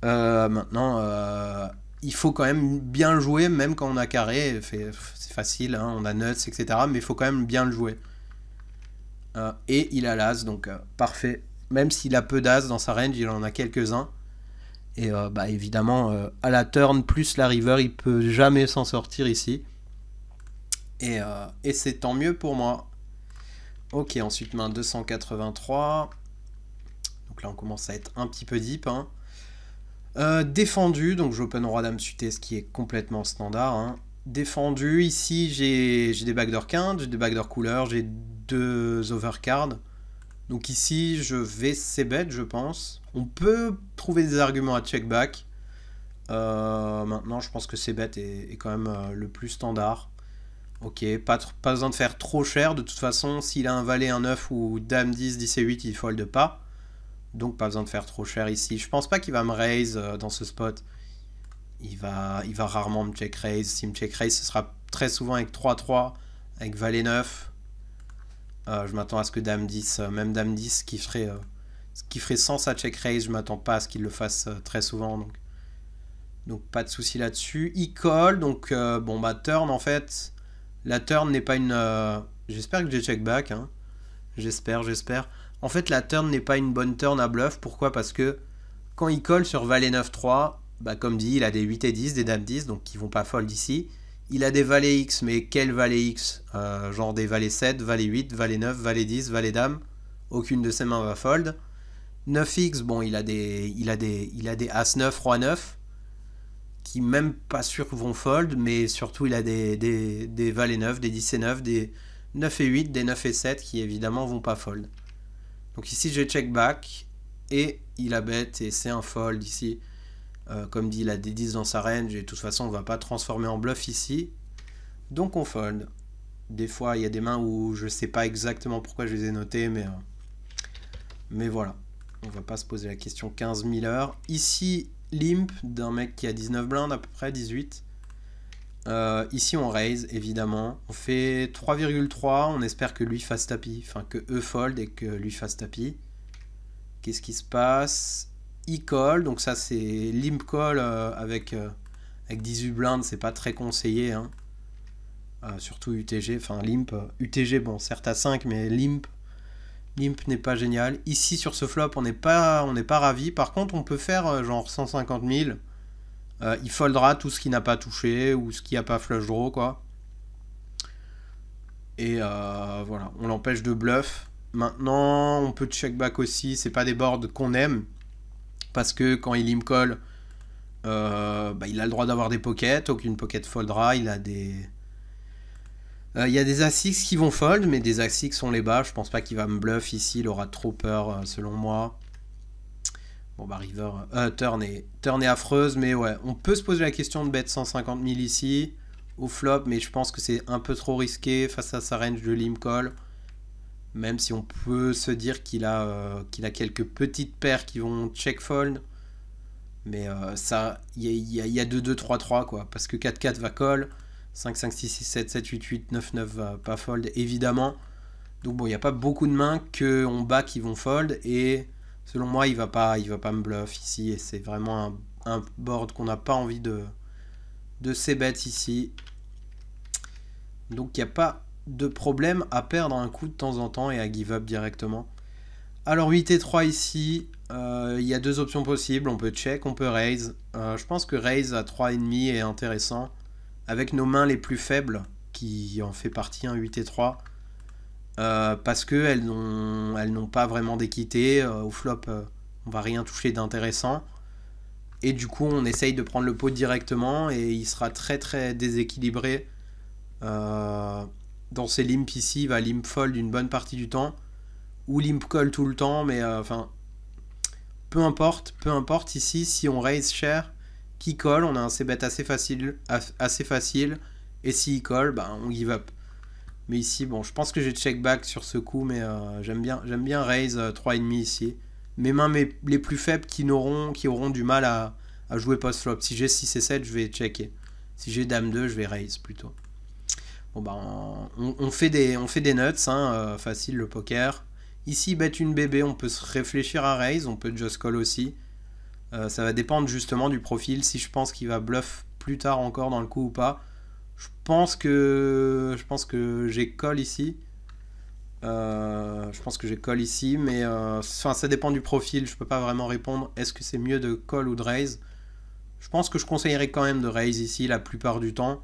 S1: Euh, maintenant, euh, il faut quand même bien le jouer, même quand on a carré. C'est facile, hein, on a nuts, etc. Mais il faut quand même bien le jouer. et il a l'as, donc parfait. Même s'il a peu d'as dans sa range, il en a quelques-uns. Et euh, bah, évidemment, euh, à la turn plus la river, il peut jamais s'en sortir ici. Et, euh, c'est tant mieux pour moi. Ok, ensuite main 283. Donc là, on commence à être un petit peu deep. Hein. défendu, donc j'open roi dame suité, ce qui est complètement standard. Hein. Défendu, ici j'ai des backdoor quinte, j'ai des backdoor couleur, j'ai deux overcards. Donc ici je vais c'est bête je pense. On peut trouver des arguments à check back. Euh, maintenant, je pense que c'est bête et quand même euh, le plus standard. Ok, pas, besoin de faire trop cher. De toute façon, s'il a un valet, un 9 ou dame 10, 10 et 8, il fold pas. Donc pas besoin de faire trop cher ici. Je pense pas qu'il va me raise euh, dans ce spot. Il va, il va rarement me check raise. S'il me check raise, ce sera très souvent avec 3-3, avec valet 9. je m'attends à ce que dame 10, même dame 10 qui ferait ce qui ferait sens à check raise. Je m'attends pas à ce qu'il le fasse euh, très souvent. Donc, donc pas de souci là-dessus. Il e colle, donc euh, bon bah turn en fait. La turn n'est pas une... Euh, j'espère que j'ai check back. Hein. J'espère, j'espère. En fait la turn n'est pas une bonne turn à bluff. Pourquoi Parce que quand il e colle sur valet 9-3, bah comme dit, il a des 8 et 10, des dames 10, donc qui vont pas fold ici. Il a des valets X, mais quel valet X Genre des valets 7, Valets 8, Valets 9, Valets 10, Valets dame. Aucune de ses mains va fold. 9X, bon, il a des, il a des, il a des As-9, Roi-9, qui même pas sûr vont fold, mais surtout il a des, des, 9, des 10 et 9, des 9 et 8, des 9 et 7, qui évidemment vont pas fold. Donc ici, je check back, et il a bête, et c'est un fold ici. Euh, comme dit, il a des 10 dans sa range, et de toute façon, on va pas transformer en bluff ici. Donc on fold. Des fois, il y a des mains où je sais pas exactement pourquoi je les ai notées, mais, euh, mais voilà. On va pas se poser la question 15 000 heures. Ici, limp d'un mec qui a 19 blindes à peu près, 18. Euh, ici, on raise, évidemment. On fait 3,3. On espère que lui fasse tapis. Enfin, que E fold et que lui fasse tapis. Qu'est-ce qui se passe E call. Donc ça, c'est limp call euh, avec, euh, avec 18 blindes. C'est pas très conseillé. Hein. surtout UTG. Enfin, limp. UTG, bon, certes à 5, mais limp L'imp n'est pas génial. Ici, sur ce flop, on n'est pas, on pas ravi. Par contre, on peut faire euh, genre 150 000. Euh, il foldera tout ce qui n'a pas touché ou ce qui n'a pas flush draw, quoi. Et euh, voilà, on l'empêche de bluff. Maintenant, on peut check back aussi. C'est pas des boards qu'on aime. Parce que quand il me call, bah, il a le droit d'avoir des pockets. Aucune pocket foldera. Il a des euh, il y a des As-6 qui vont fold, mais des As-6 sont les bas. Je pense pas qu'il va me bluff ici. Il aura trop peur, euh, selon moi. Bon, bah, River. Euh, turn, est, turn est affreuse, mais ouais. On peut se poser la question de bet 150 000 ici, au flop, mais je pense que c'est un peu trop risqué face à sa range de limcol Même si on peut se dire qu'il a, qu'il a quelques petites paires qui vont check fold. Mais ça, il y a 2-2-3-3, quoi. Parce que 4-4 va call. 5, 5, 6, 6, 7, 7, 8, 8, 9, 9 pas fold, évidemment. Donc bon, il n'y a pas beaucoup de mains qu'on bat qui vont fold. Et selon moi, il ne va pas me bluff ici. Et c'est vraiment un, board qu'on n'a pas envie de, de ces bêtes ici. Donc il n'y a pas de problème à perdre un coup de temps en temps et à give up directement. Alors 8 et 3 ici, euh, il y a deux options possibles. On peut check, on peut raise. Euh, je pense que raise à 3,5 est intéressant avec nos mains les plus faibles, qui en fait partie un 8 et 3, euh, parce qu'elles n'ont elles n'ont pas vraiment d'équité. Euh, au flop, on euh, on va rien toucher d'intéressant. Et du coup, on essaye de prendre le pot directement et il sera très très déséquilibré dans ses limps ici. Il va limp fold une bonne partie du temps ou limp call tout le temps, mais enfin, peu importe, peu importe ici si on raise cher qui colle, on a un C-bet assez facile, assez facile, et s'il colle, ben, on give up. Mais ici, bon, je pense que j'ai check back sur ce coup, mais euh, j'aime bien, bien raise 3,5 euh, ici. Mes mains les plus faibles qui, n'auront, qui auront du mal à, jouer post-flop. Si j'ai 6 et 7, je vais checker. Si j'ai dame 2, je vais raise plutôt. Bon ben, on, fait, des, on fait des nuts, hein, euh, facile le poker. Ici, bet une bébé, on peut se réfléchir à raise, on peut just call aussi. Euh, ça va dépendre justement du profil, si je pense qu'il va bluff plus tard encore dans le coup ou pas. Je pense que je pense que j'ai call ici. Euh, je pense que j'ai call ici, mais euh, ça dépend du profil. Je peux pas vraiment répondre. Est-ce que c'est mieux de call ou de raise Je pense que je conseillerais quand même de raise ici la plupart du temps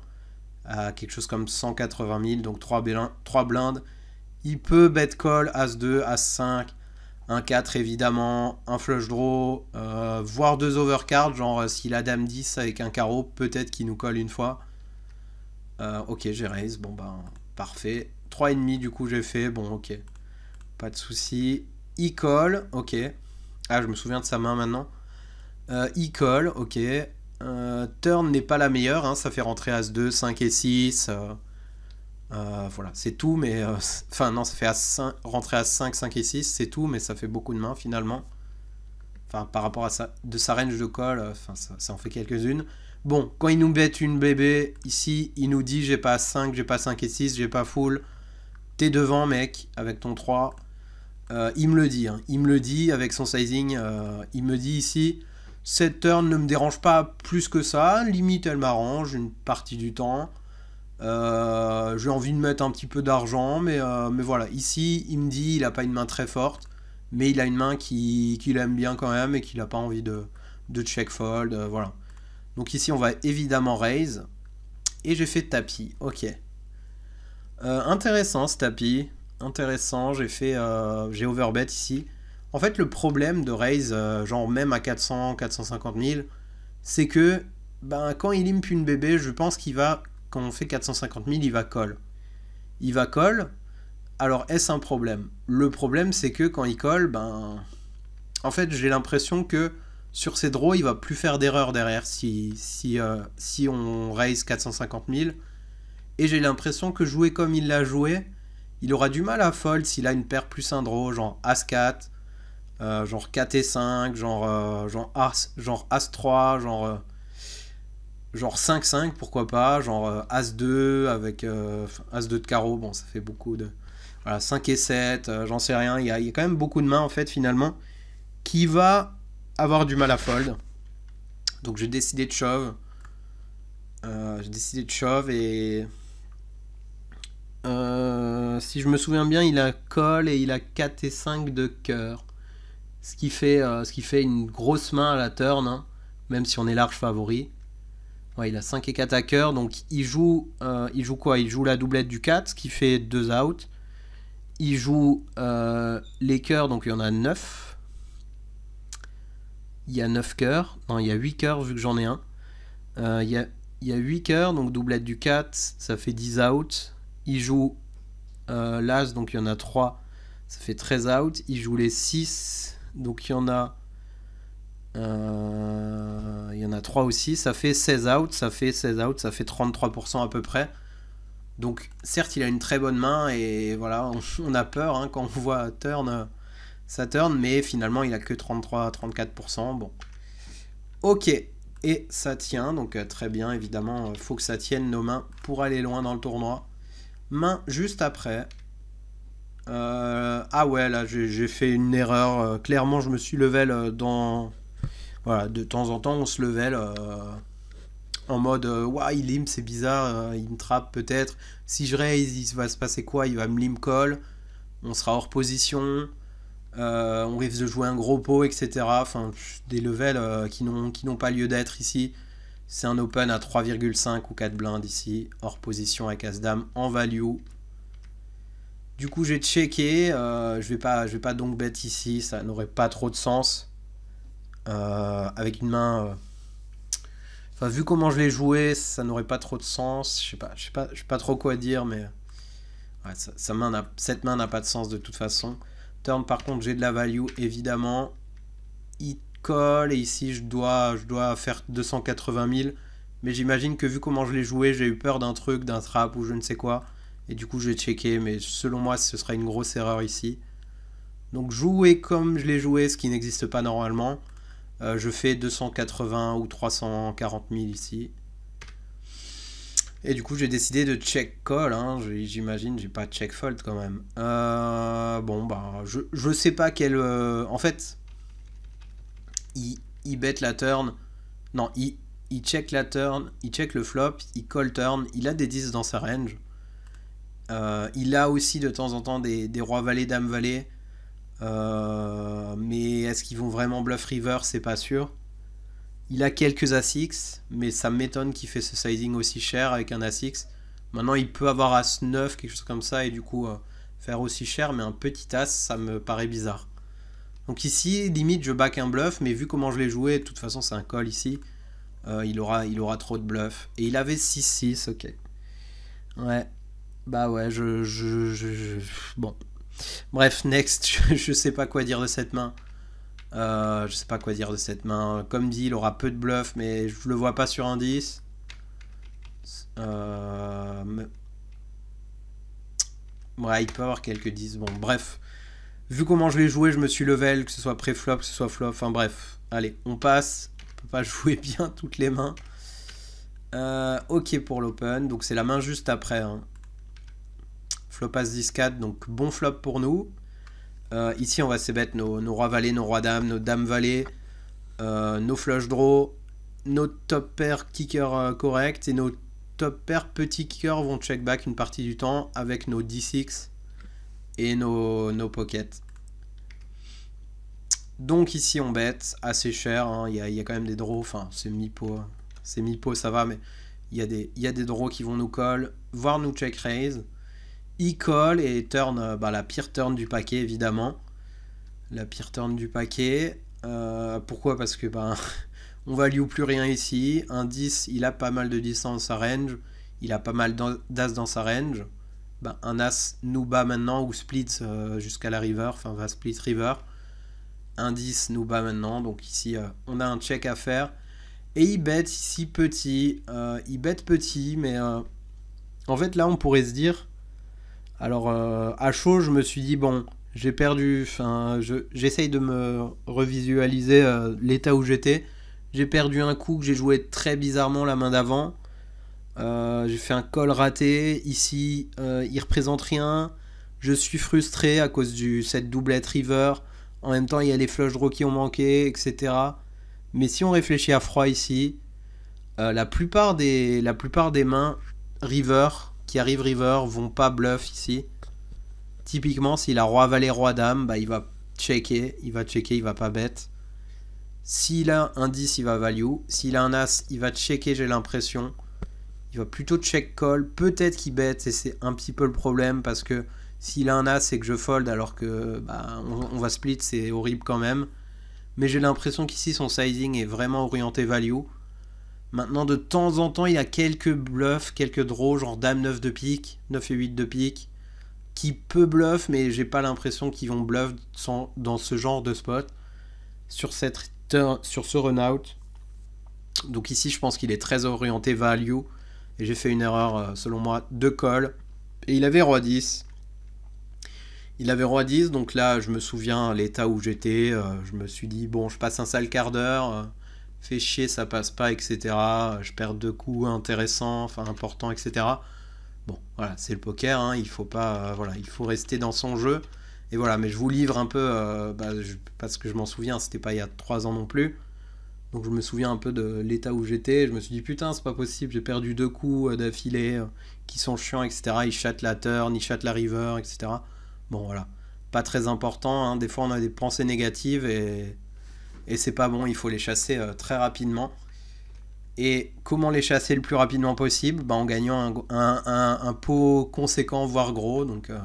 S1: à quelque chose comme 180 000, donc 3, blindes. Il peut bet call as 2, as 5 un 4 évidemment, un flush draw, euh, voire deux overcards, genre euh, si la dame 10 avec un carreau, peut-être qu'il nous colle une fois. Euh, ok, j'ai raise, bon ben parfait. 3,5 du coup j'ai fait, bon ok. Pas de souci. Il call. ok. Ah, je me souviens de sa main maintenant. il call. ok. turn n'est pas la meilleure, hein, ça fait rentrer As 2, 5 et 6. Euh, voilà, c'est tout, mais. Euh, enfin, non, ça fait à rentrer à 5, 5 et 6, c'est tout, mais ça fait beaucoup de mains finalement. Enfin, par rapport à de sa range de colle, euh, enfin, ça, en fait quelques-unes. Bon, quand il nous bête une bébé, ici, il nous dit j'ai pas 5, j'ai pas 5 et 6, j'ai pas full. T'es devant, mec, avec ton 3. il me le dit, hein. il me le dit avec son sizing. il me dit ici cette turn ne me dérange pas plus que ça. Limite, elle m'arrange une partie du temps. Euh, j'ai envie de mettre un petit peu d'argent, mais, euh, mais voilà. Ici, il me dit il n'a pas une main très forte, mais il a une main qu'il qui aime bien quand même et qu'il n'a pas envie de, de check fold. Euh, voilà. Donc ici, on va évidemment raise. Et j'ai fait tapis. Ok. intéressant ce tapis. Intéressant. J'ai fait. j'ai overbet ici. En fait, le problème de raise, genre même à 400, 450 000, c'est que ben, quand il imp une bébé, je pense qu'il va quand on fait 450 000, il va colle. Il va colle, alors est-ce un problème Le problème, c'est que quand il colle, ben. En fait, j'ai l'impression que sur ces draws, il va plus faire d'erreur derrière si, si, euh, si on raise 450 000. Et j'ai l'impression que jouer comme il l'a joué, il aura du mal à fold s'il a une paire plus un draw, genre As-4, euh, genre 4 et 5, genre, euh, genre, genre As-3, genre genre 5-5, pourquoi pas, genre euh, As-2 avec euh, As-2 de carreau, bon, ça fait beaucoup de... Voilà, 5 et 7, euh, j'en sais rien, il y, a, quand même beaucoup de mains, en fait, finalement, qui va avoir du mal à fold. Donc j'ai décidé de shove. j'ai décidé de shove et... si je me souviens bien, il a call et il a 4 et 5 de cœur. Ce qui fait, ce qui fait une grosse main à la turn, hein, même si on est large favori. Ouais, il a 5 et 4 à cœur, donc il joue, euh, il joue quoi Il joue la doublette du 4, ce qui fait 2 out. Il joue euh, les cœurs, donc il y en a 9. Il y a 9 cœurs. Non, il y a 8 cœurs vu que j'en ai un. Euh, il, y a, il y a 8 cœurs, donc doublette du 4, ça fait 10 out. Il joue l'as, donc il y en a 3, ça fait 13 out. Il joue les 6, donc il y en a euh, il y en a 3 aussi. Ça fait 16 out, ça fait 16 out, ça fait 33% à peu près. Donc certes, il a une très bonne main et voilà, on, a peur hein, quand on voit turn, euh, ça turn, mais finalement, il a que 33-34%. Bon. Ok, et ça tient, donc euh, très bien, évidemment, faut que ça tienne nos mains pour aller loin dans le tournoi. Main juste après. ah ouais, là, j'ai fait une erreur. clairement, je me suis level dans voilà, de temps en temps, on se level euh, en mode Waouh, il limp, c'est bizarre, euh, il me trappe peut-être. Si je raise, il va se passer quoi Il va me lim call, on sera hors position, euh, on risque de jouer un gros pot, etc. Enfin, des levels qui n'ont pas lieu d'être ici. C'est un open à 3,5 ou 4 blindes ici, hors position avec As-Dame en value. Du coup, j'ai checké. je vais pas, je vais pas donc bet ici. Ça n'aurait pas trop de sens. Euh, avec une main. Euh, enfin, vu comment je l'ai joué, ça n'aurait pas trop de sens. Je sais pas, sais pas, trop quoi dire, mais cette main n'a pas de sens de toute façon. Turn, par contre, j'ai de la value évidemment. Il call et ici je dois, je dois faire 280 000. Mais j'imagine que vu comment je l'ai joué, j'ai eu peur d'un truc, d'un trap ou je ne sais quoi. Et du coup, je vais mais selon moi, ce serait une grosse erreur ici. Donc jouer comme je l'ai joué, ce qui n'existe pas normalement. Euh, je fais 280 ou 340 000 ici. Et du coup, j'ai décidé de check call. Hein. J'imagine, j'ai pas check fold quand même. Euh, bon, bah, je, je sais pas quel. Euh, en fait, il, il, bet la turn. Non, il, check la turn, il check le flop, il call turn. Il a des 10 dans sa range. il a aussi de temps en temps des, des rois valets, dames valets. Euh, mais est-ce qu'ils vont vraiment bluff river C'est pas sûr. Il a quelques As-6, mais ça m'étonne qu'il fait ce sizing aussi cher avec un As-6. Maintenant, il peut avoir As-9, quelque chose comme ça, et du coup, euh, faire aussi cher, mais un petit As, ça me paraît bizarre. Donc ici, limite, je back un bluff, mais vu comment je l'ai joué, de toute façon, c'est un call ici. Euh, il, aura, il aura trop de bluff. Et il avait 6-6, ok. Ouais. Bah ouais, je... Bon, Bref, next, je, ne sais pas quoi dire de cette main. Euh, je sais pas quoi dire de cette main. Comme dit, il aura peu de bluff, mais je le vois pas sur un 10. il quelques 10. Bon, bref. Vu comment je l'ai joué, je me suis level, que ce soit pré-flop, que ce soit flop. Enfin bref. Allez, on passe. On peut pas jouer bien toutes les mains. Euh, ok pour l'open. Donc c'est la main juste après. Hein as 10-4, donc bon flop pour nous. Euh, ici, on va se bête nos, rois valets, nos rois dames, nos dames valets, euh, nos flush draw, nos top pair kicker euh, correct et nos top pair petits kickers vont check back une partie du temps avec nos 10 6 et nos, pockets. Donc ici on bête assez cher, hein. il y, a quand même des draws, enfin c'est mi-pot, c'est mi-pot ça va, mais il y, a des, y a des draws qui vont nous call, voire nous check raise il colle et turn, euh, bah, la pire turn du paquet évidemment. La pire turn du paquet. Euh, pourquoi Parce que ben, on value plus rien ici. Un 10, il a pas mal de distance dans sa range. Il a pas mal d'as dans sa range. Ben, un as nous bat maintenant ou split euh, jusqu'à la river, enfin va split river. Un 10 nous bat maintenant, donc ici on a un check à faire. Et il bet ici petit, il bet petit, mais en fait là on pourrait se dire, alors, euh, à chaud, je me suis dit, bon, j'ai perdu, j'essaye de me revisualiser euh, l'état où j'étais. J'ai perdu un coup que j'ai joué très bizarrement la main d'avant. Euh, j'ai fait un call raté. Ici, il représente rien. Je suis frustré à cause de cette doublette river. En même temps, il y a les flush draws qui ont manqué, etc. Mais si on réfléchit à froid ici, la, plupart la plupart des mains river qui arrivent river vont pas bluff ici. Typiquement, s'il a roi valet, roi dame, bah, il va checker, il va checker, il va pas bête. S'il a un 10, il va value. S'il a un as, il va checker, j'ai l'impression. Il va plutôt check call. Peut-être qu'il bête et c'est un petit peu le problème parce que s'il a un as, c'est que je fold alors que bah, on va split, c'est horrible quand même. Mais j'ai l'impression qu'ici son sizing est vraiment orienté value. Maintenant, de temps en temps, il y a quelques bluffs, quelques draws, genre dame 9 de pique, 9 et 8 de pique, qui peut bluff, mais j'ai pas l'impression qu'ils vont bluff dans ce genre de spot, sur, cette, sur ce run-out. Donc ici, je pense qu'il est très orienté value, et j'ai fait une erreur, euh, selon moi, de call. Et il avait roi 10. Il avait roi 10, donc là, je me souviens l'état où j'étais. Euh, je me suis dit, bon, je passe un sale quart d'heure. Euh, fait chier, ça passe pas, etc. Je perds deux coups intéressants, enfin importants, etc. Bon, voilà, c'est le poker, hein. il faut pas, euh, voilà, il faut rester dans son jeu. Et voilà, mais je vous livre un peu, euh, bah, parce que je m'en souviens, c'était pas il y a trois ans non plus. Donc je me souviens un peu de l'état où j'étais. Je me suis dit, putain, c'est pas possible, j'ai perdu deux coups euh, d'affilée qui sont chiants, etc. Ils chatte la turn, ils chatte la river, etc. Bon, voilà. Pas très important, hein. des fois on a des pensées négatives et et c'est pas bon, il faut les chasser euh, très rapidement. Et comment les chasser le plus rapidement possible bah, En gagnant un, pot conséquent, voire gros. Donc euh,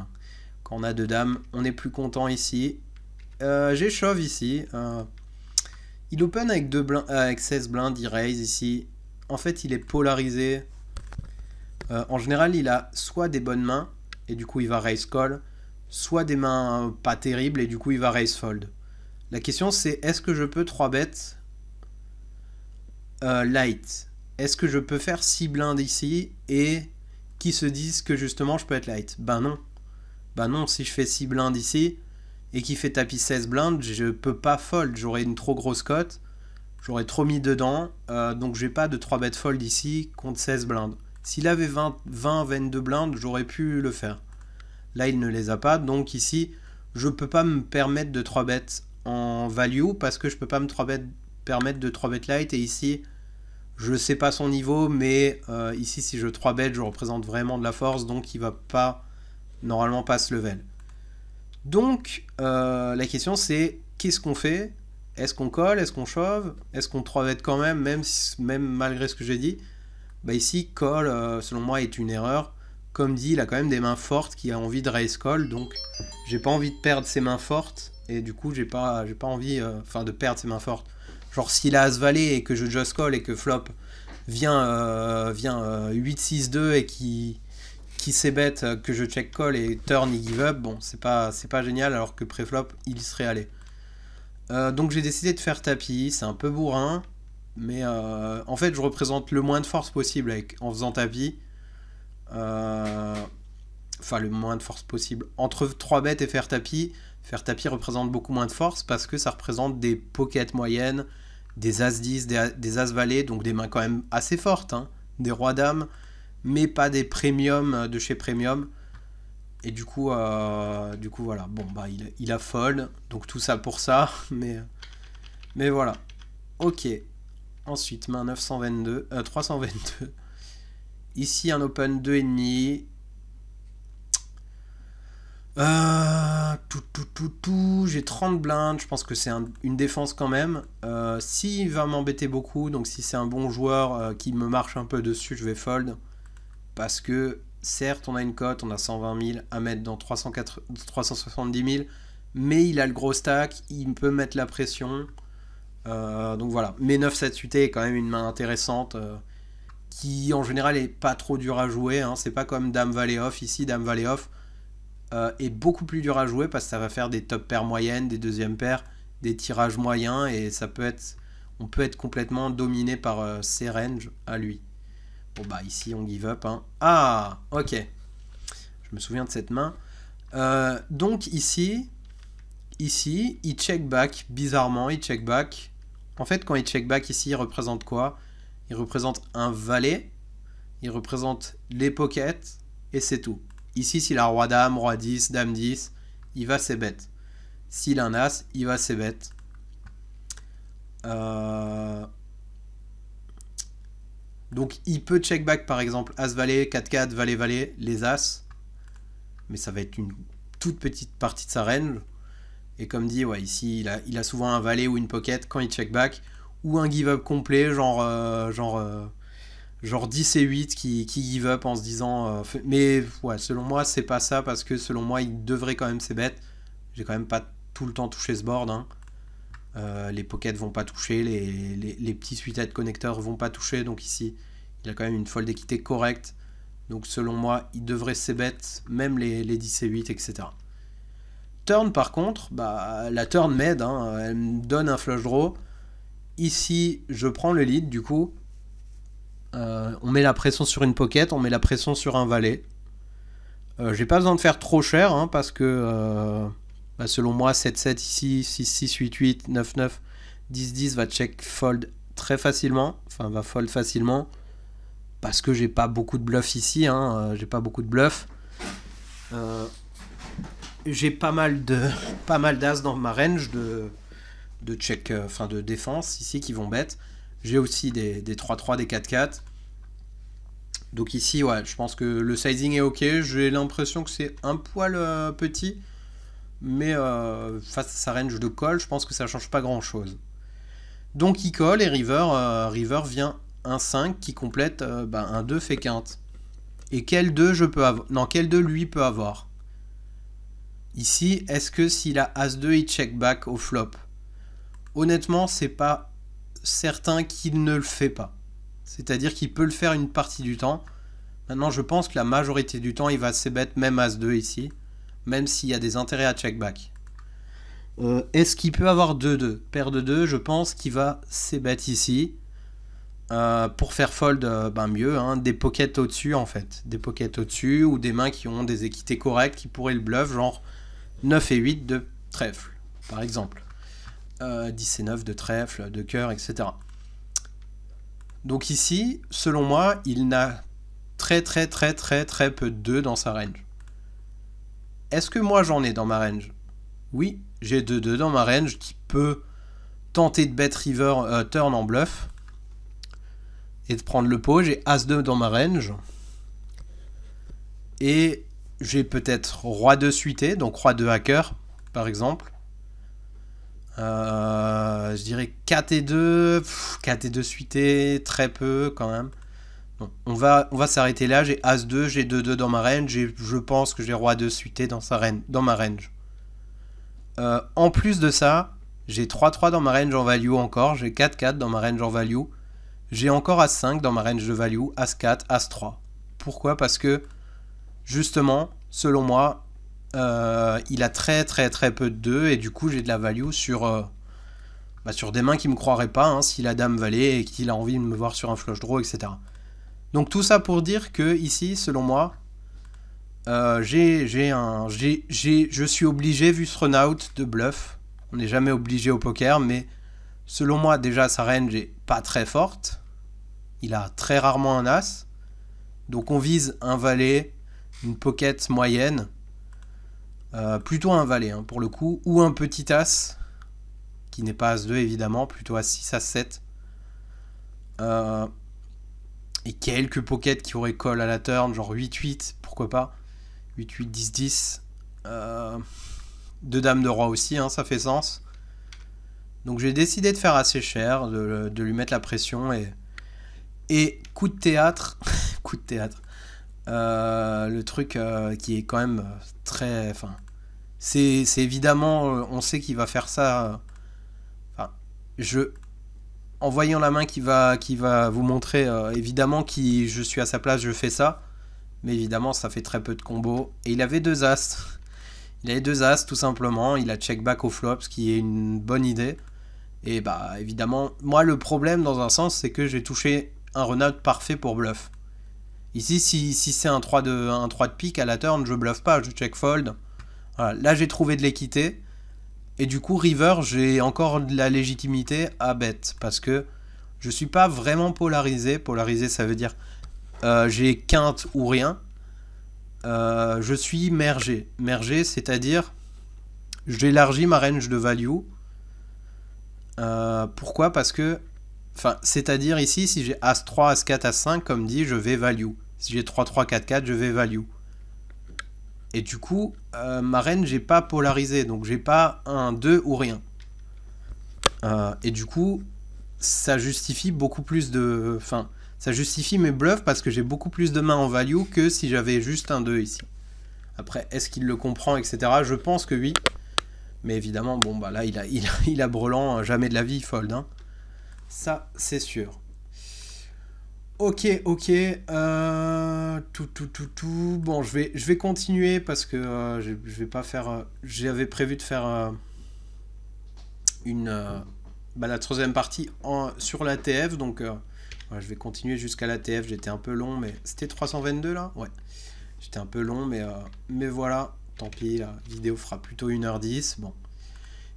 S1: quand on a deux dames, on est plus content ici. Euh, J'ai shove ici. il open avec, deux avec 16 blindes, il raise ici. En fait, il est polarisé. en général, il a soit des bonnes mains, et du coup il va raise call, soit des mains pas terribles, et du coup il va raise fold. La question c'est est-ce que je peux 3 bêtes euh, light Est-ce que je peux faire 6 blindes ici et qui se disent que justement je peux être light Ben non. Ben non, si je fais 6 blindes ici et qui fait tapis 16 blindes, je peux pas fold, J'aurais une trop grosse cote, j'aurais trop mis dedans, donc euh, donc j'ai pas de 3 bêtes fold ici contre 16 blindes. S'il avait 20, 22 blindes, j'aurais pu le faire. Là, il ne les a pas, donc ici, je peux pas me permettre de 3 bêtes en value parce que je peux pas me 3 permettre de 3 bet light et ici je sais pas son niveau mais euh, ici si je 3 bet je représente vraiment de la force donc il va pas normalement pas se level. Donc euh, la question c'est qu'est-ce qu'on fait Est-ce qu'on colle Est-ce qu'on shove Est-ce qu'on 3 bet quand même même, même malgré ce que j'ai dit bah ici call euh, selon moi est une erreur comme dit, il a quand même des mains fortes qui a envie de raise call, donc j'ai pas envie de perdre ses mains fortes et du coup, j'ai pas, j'ai pas envie euh, enfin, de perdre ses mains fortes. Genre, s'il a As-Valet et que je just call et que flop vient, euh, vient 8-6-2 euh, et qui qui bête que je check call et turn il give up, bon, c'est pas, c'est pas génial alors que préflop il serait allé. donc j'ai décidé de faire tapis, c'est un peu bourrin, mais en fait je représente le moins de force possible avec, en faisant tapis. enfin, le moins de force possible. Entre 3 bêtes et faire tapis, Faire tapis représente beaucoup moins de force parce que ça représente des pockets moyennes, des As-10, des, as valets, donc des mains quand même assez fortes, hein, des Rois-Dames, mais pas des premiums euh, de chez Premium. Et du coup, euh, du coup voilà, bon, bah, il, a fold, donc tout ça pour ça, mais, mais voilà. Ok, ensuite main 922, 322. Euh, Ici un open 2,5, euh, tout, tout, tout, tout. J'ai 30 blindes. Je pense que c'est une défense quand même. Euh, s'il va m'embêter beaucoup, donc si c'est un bon joueur euh, qui me marche un peu dessus, je vais fold. Parce que certes, on a une cote, on a 120 000 à mettre dans 370 000. Mais il a le gros stack, il peut mettre la pression. donc voilà. Mais 9-7 8 est quand même une main intéressante. qui en général est pas trop dure à jouer. Hein. C'est pas comme Dame valet Off ici. Dame valet Off euh, est beaucoup plus dur à jouer parce que ça va faire des top paires moyennes, des deuxièmes paires, des tirages moyens et ça peut être, on peut être complètement dominé par euh, ses ranges à lui. Bon bah ici on give up. Hein. Ah ok, je me souviens de cette main. Euh, donc ici, ici, il check back bizarrement, il check back. En fait quand il check back ici, il représente quoi Il représente un valet, il représente les pockets et c'est tout. Ici, s'il a roi dame, roi 10, dame 10, il va c'est bête. S'il a un as, il va c'est bête. Euh, donc il peut check back par exemple as valet, 4-4, valet valet, les as. Mais ça va être une toute petite partie de sa range. Et comme dit, ouais, ici il a, souvent un valet ou une pocket quand il check back. Ou un give up complet, genre, euh, genre euh, genre 10 et 8 qui, qui give up en se disant. Euh, mais selon moi, c'est pas ça parce que selon moi, il devrait quand même c'est bête J'ai quand même pas tout le temps touché ce board. Hein. Euh, les pockets vont pas toucher, les, les, petits suites connecteurs vont pas toucher. Donc ici, il a quand même une folle d'équité correcte. Donc selon moi, il devrait c'est bêtes, même les, 10 et 8, etc. Turn par contre, bah, la turn m'aide, hein. elle me donne un flush draw. Ici, je prends le lead du coup, euh, on met la pression sur une pocket, on met la pression sur un valet. Euh, j'ai pas besoin de faire trop cher hein, parce que euh, bah, selon moi 7-7 ici, 6-6, 8-8, 9-9, 10-10 va check fold très facilement. Enfin va fold facilement. Parce que j'ai pas beaucoup de bluff ici, hein, j'ai pas beaucoup de bluff. j'ai pas mal de pas mal d'as dans ma range de, de check, enfin de défense ici qui vont bête. J'ai aussi des, 3-3, des 4-4. Donc ici, ouais, je pense que le sizing est ok. J'ai l'impression que c'est un poil euh, petit. Mais euh, face à sa range de call, je pense que ça ne change pas grand-chose. Donc il colle et River, euh, River vient un 5 qui complète bah, un 2 fait quinte. Et quel 2 je peux avoir quel 2 lui peut avoir Ici, est-ce que s'il a As 2, il check back au flop Honnêtement, c'est pas certain qu'il ne le fait pas. C'est-à-dire qu'il peut le faire une partie du temps. Maintenant, je pense que la majorité du temps, il va bête même As-2 ici, même s'il y a des intérêts à check-back. Euh, est-ce qu'il peut avoir 2-2 Paire de 2, je pense qu'il va bête ici. Euh, pour faire fold, euh, ben mieux, hein, des pockets au-dessus en fait. Des pockets au-dessus ou des mains qui ont des équités correctes qui pourraient le bluff, genre 9 et 8 de trèfle, par exemple. 10 et 9 de trèfle, de cœur, etc. Donc ici, selon moi, il n'a très très très très très peu de 2 dans sa range. Est-ce que moi j'en ai dans ma range Oui, j'ai 2 2 dans ma range qui peut tenter de bet river euh, turn en bluff et de prendre le pot. J'ai As 2 dans ma range. Et j'ai peut-être Roi 2 suité, donc Roi 2 hacker par exemple. Euh, je dirais 4 et 2. 4 et 2 suité, très peu quand même. on va, on va s'arrêter là. J'ai As 2, j'ai 2 2 dans ma range. je pense que j'ai Roi 2 suité dans, sa dans ma range. Euh, en plus de ça, j'ai 3 3 dans ma range en value encore. J'ai 4 4 dans ma range en value. J'ai encore As 5 dans ma range de value. As 4, As 3. Pourquoi Parce que justement, selon moi, euh, il a très très très peu de 2 et du coup j'ai de la value sur, euh, bah, sur des mains qui me croiraient pas hein, si la dame valait et qu'il a envie de me voir sur un flush draw, etc. Donc tout ça pour dire que ici, selon moi, euh, j'ai un, j'ai je suis obligé vu ce run out de bluff. On n'est jamais obligé au poker, mais selon moi déjà sa range est pas très forte. Il a très rarement un as. Donc on vise un valet, une pocket moyenne, euh, plutôt un valet hein, pour le coup, ou un petit as, qui n'est pas as2 évidemment, plutôt as6, as7. Euh, et quelques pockets qui auraient call à la turn, genre 8-8, pourquoi pas. 8-8, 10-10. Euh, deux dames de roi aussi, hein, ça fait sens. Donc j'ai décidé de faire assez cher, de, de, lui mettre la pression et, et coup de théâtre, coup de théâtre, euh, le truc euh, qui est quand même très. Enfin, c'est évidemment. Euh, on sait qu'il va faire ça. je. En voyant la main qui va, qui va vous montrer, évidemment, qui je suis à sa place, je fais ça. Mais évidemment, ça fait très peu de combos. Et il avait deux as. Il avait deux as, tout simplement. Il a check back au flop, ce qui est une bonne idée. Et bah, évidemment, moi, le problème, dans un sens, c'est que j'ai touché un renard parfait pour bluff. Ici, si, si c'est un 3, de, un 3 de pique à la turn, je bluffe pas, je check fold. Là, j'ai trouvé de l'équité. Et du coup, river, j'ai encore de la légitimité à bet. Parce que je suis pas vraiment polarisé. Polarisé, ça veut dire euh, j'ai quinte ou rien. Euh, je suis mergé. Mergé, c'est-à-dire j'élargis ma range de value. Euh, pourquoi Parce que Enfin, c'est-à-dire ici, si j'ai As-3, As-4, As-5, comme dit, je vais value. Si j'ai 3-3, 4-4, je vais value. Et du coup, euh, ma reine, j'ai pas polarisé, donc j'ai pas un 2 ou rien. Euh, et du coup, ça justifie beaucoup plus de... Enfin, ça justifie mes bluffs parce que j'ai beaucoup plus de mains en value que si j'avais juste un 2 ici. Après, est-ce qu'il le comprend, etc. Je pense que oui. Mais évidemment, bon, bah là, il a, il il brelan, euh, jamais de la vie, fold. Hein. Ça, c'est sûr. Ok, ok. Euh, tout, tout, tout, tout. Bon, je vais, je vais continuer parce que euh, je, vais pas faire. Euh, j'avais prévu de faire une. Bah, la troisième partie en, sur la TF. Donc, je vais continuer jusqu'à la TF. J'étais un peu long, mais. C'était 322 là Ouais. J'étais un peu long, mais, mais voilà. Tant pis, la vidéo fera plutôt 1h10. Bon.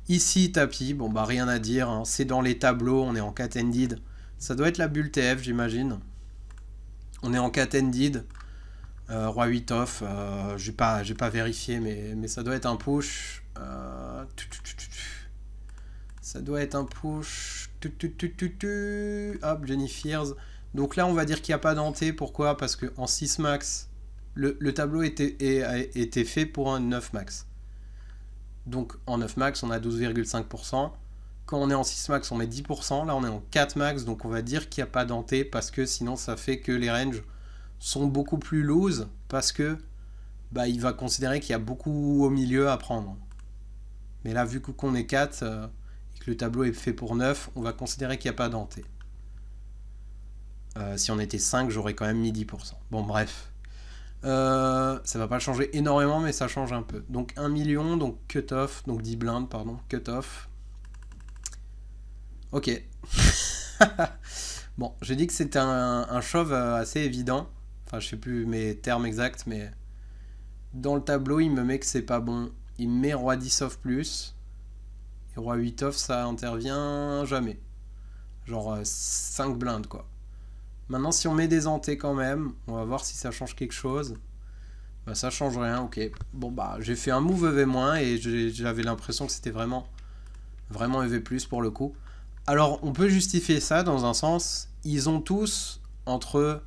S1: Ici, tapis, bon bah rien à dire, hein. c'est dans les tableaux, on est en cat ended. Ça doit être la bulle TF, j'imagine. On est en cat ended. Euh, roi 8 off, euh, Je j'ai pas, vérifié, mais, ça doit être un push. Euh, ça doit être un push. Hop, Jenny Fears. Donc là, on va dire qu'il n'y a pas d'anté. Pourquoi Parce qu'en 6 max, le, tableau était, était fait pour un 9 max. Donc en 9 max, on a 12,5%. Quand on est en 6 max, on met 10%. Là, on est en 4 max, donc on va dire qu'il n'y a pas d'anté parce que sinon, ça fait que les ranges sont beaucoup plus loose parce que bah, il va considérer qu'il y a beaucoup au milieu à prendre. Mais là, vu qu'on est 4 euh, et que le tableau est fait pour 9, on va considérer qu'il n'y a pas d'anté. Euh, si on était 5, j'aurais quand même mis 10%. Bon, bref. Euh, ça va pas changer énormément, mais ça change un peu. Donc 1 million, donc cut-off, donc 10 blindes, pardon, cut-off. Ok. bon, j'ai dit que c'était un, un shove euh, assez évident. Enfin, je sais plus mes termes exacts, mais dans le tableau, il me met que c'est pas bon. Il me met roi 10 off plus. Et roi 8 off, ça intervient jamais. Genre 5 euh, blindes, quoi. Maintenant, si on met des antés quand même, on va voir si ça change quelque chose. Bah, ça change rien, ok. Bon, bah, j'ai fait un move EV- et j'avais l'impression que c'était vraiment, vraiment EV+, pour le coup. Alors, on peut justifier ça dans un sens. Ils ont tous entre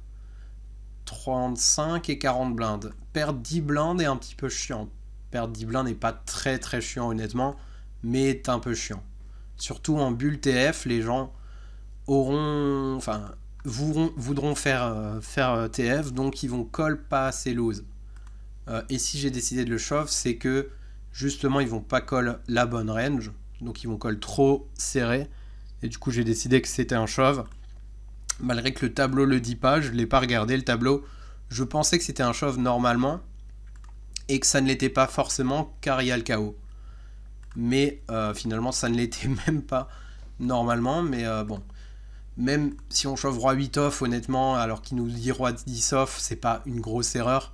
S1: 35 et 40 blindes. Perdre 10 blindes est un petit peu chiant. Perdre 10 blindes n'est pas très très chiant, honnêtement, mais est un peu chiant. Surtout en bulle TF, les gens auront... Enfin, voudront, faire, euh, faire euh, TF, donc ils vont colle pas assez loose. Euh, et si j'ai décidé de le shove, c'est que justement ils vont pas call la bonne range, donc ils vont call trop serré. Et du coup j'ai décidé que c'était un shove. Malgré que le tableau le dit pas, je l'ai pas regardé le tableau. Je pensais que c'était un shove normalement et que ça ne l'était pas forcément car il y a le chaos. Mais finalement ça ne l'était même pas normalement, mais bon même si on chauffe roi 8 off, honnêtement, alors qu'il nous dit roi 10 off, c'est pas une grosse erreur.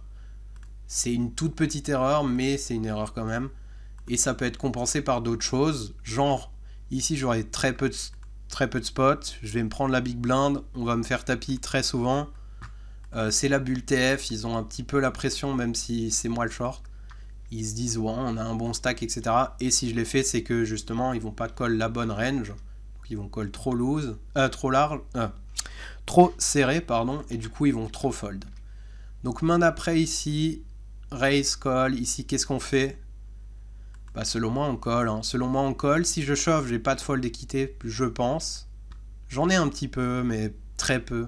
S1: C'est une toute petite erreur, mais c'est une erreur quand même. Et ça peut être compensé par d'autres choses, genre, ici j'aurai très peu de très peu de spots, je vais me prendre la big blind, on va me faire tapis très souvent. Euh, c'est la bulle TF, ils ont un petit peu la pression même si c'est moi le short. Ils se disent ouais on a un bon stack etc. Et si je l'ai fait c'est que justement ils vont pas coller la bonne range ils vont call trop loose, euh, trop large, euh, trop serré, pardon, et du coup ils vont trop fold. Donc main d'après ici, raise, call, ici qu'est-ce qu'on fait bah, selon moi on colle, hein. selon moi on colle, si je chauffe j'ai pas de fold équité, je pense. J'en ai un petit peu, mais très peu.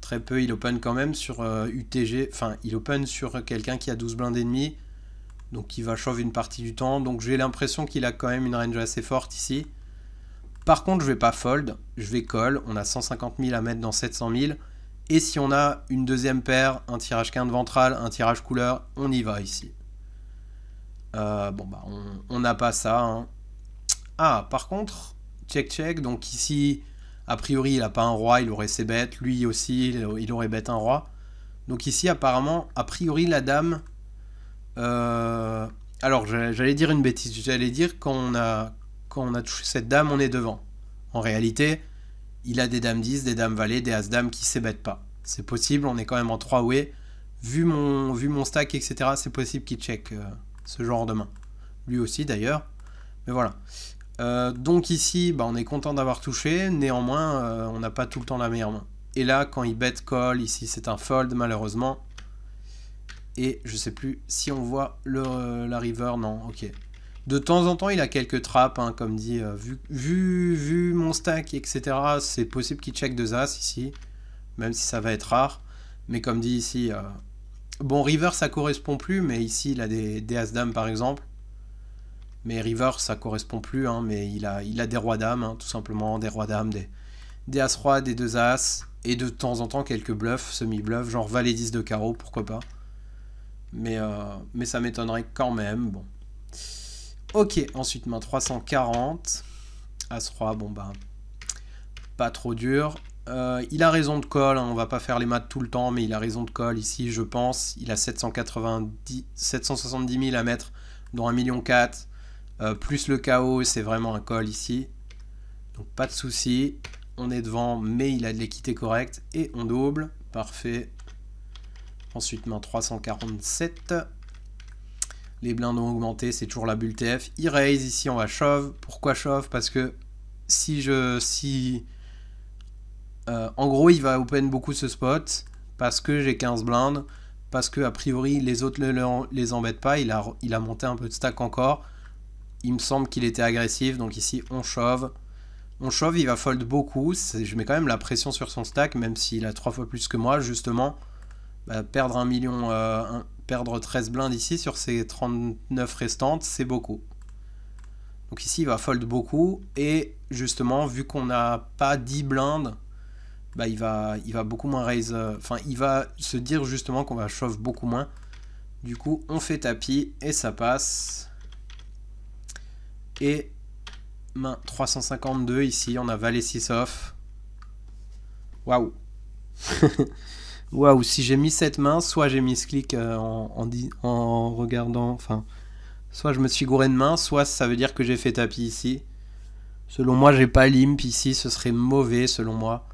S1: Très peu, il open quand même sur UTG, euh, enfin il open sur quelqu'un qui a 12 blindes et donc il va chauffer une partie du temps, donc j'ai l'impression qu'il a quand même une range assez forte ici. Par contre, je vais pas fold, je vais call. On a 150 000 à mettre dans 700 000. Et si on a une deuxième paire, un tirage quinte ventrale, un tirage couleur, on y va ici. Euh, bon, bah, on n'a pas ça. Hein. Ah, par contre, check, check. Donc ici, a priori, il n'a pas un roi, il aurait ses bêtes. Lui aussi, il aurait bête un roi. Donc ici, apparemment, a priori, la dame... Euh, alors, j'allais dire une bêtise. J'allais dire qu'on a quand on a touché cette dame, on est devant. En réalité, il a des dames 10, des dames valets, des as dames qui s'ébêtent pas. C'est possible, on est quand même en 3 way. Vu mon, vu mon stack, etc., c'est possible qu'il check euh, ce genre de main. Lui aussi d'ailleurs. Mais voilà. Euh, donc ici, bah, on est content d'avoir touché. Néanmoins, euh, on n'a pas tout le temps la meilleure main. Et là, quand il bet call, ici c'est un fold malheureusement. Et je sais plus si on voit la river. Non, ok. De temps en temps, il a quelques trappes, hein, comme dit, euh, vu, vu, vu, mon stack, etc. C'est possible qu'il check deux As ici, même si ça va être rare. Mais comme dit ici, euh, bon, river ça correspond plus, mais ici il a des, As-Dame par exemple. Mais river ça correspond plus, hein, mais il a, il a des Rois-Dames, hein, tout simplement, des Rois-Dames, des, des As-Rois, des deux As, et de temps en temps quelques bluffs, semi-bluffs, genre valet 10 de carreau, pourquoi pas. Mais, euh, mais ça m'étonnerait quand même, bon. Ok, ensuite main 340. as 3 bon ben, pas trop dur. Euh, il a raison de call, hein, on va pas faire les maths tout le temps, mais il a raison de call ici, je pense. Il a 770 000 à mettre, dont 1,4 million. Euh, plus le KO, c'est vraiment un call ici. Donc pas de souci, on est devant, mais il a de l'équité correcte. Et on double, parfait. Ensuite main 347 les blindes ont augmenté, c'est toujours la bulle TF. e ici on va shove. Pourquoi shove Parce que si je. si euh, En gros, il va open beaucoup ce spot parce que j'ai 15 blindes, parce que a priori les autres ne les embêtent pas. Il a, il a monté un peu de stack encore. Il me semble qu'il était agressif, donc ici on shove. On shove, il va fold beaucoup. Je mets quand même la pression sur son stack, même s'il a trois fois plus que moi, justement. Bah, perdre un million, euh, perdre 13 blindes ici sur ces 39 restantes, c'est beaucoup. Donc ici, il va fold beaucoup. Et justement, vu qu'on n'a pas 10 blindes, bah, il, va, il va beaucoup moins raise. Euh, enfin, il va se dire justement qu'on va shove beaucoup moins. Du coup, on fait tapis et ça passe. Et main 352 ici, on a valet 6 off. Waouh waouh, si j'ai mis cette main, soit j'ai mis ce clic euh, en, regardant, enfin, soit je me suis gouré de main, soit ça veut dire que j'ai fait tapis ici. Selon moi, j'ai pas l'imp ici, ce serait mauvais selon moi.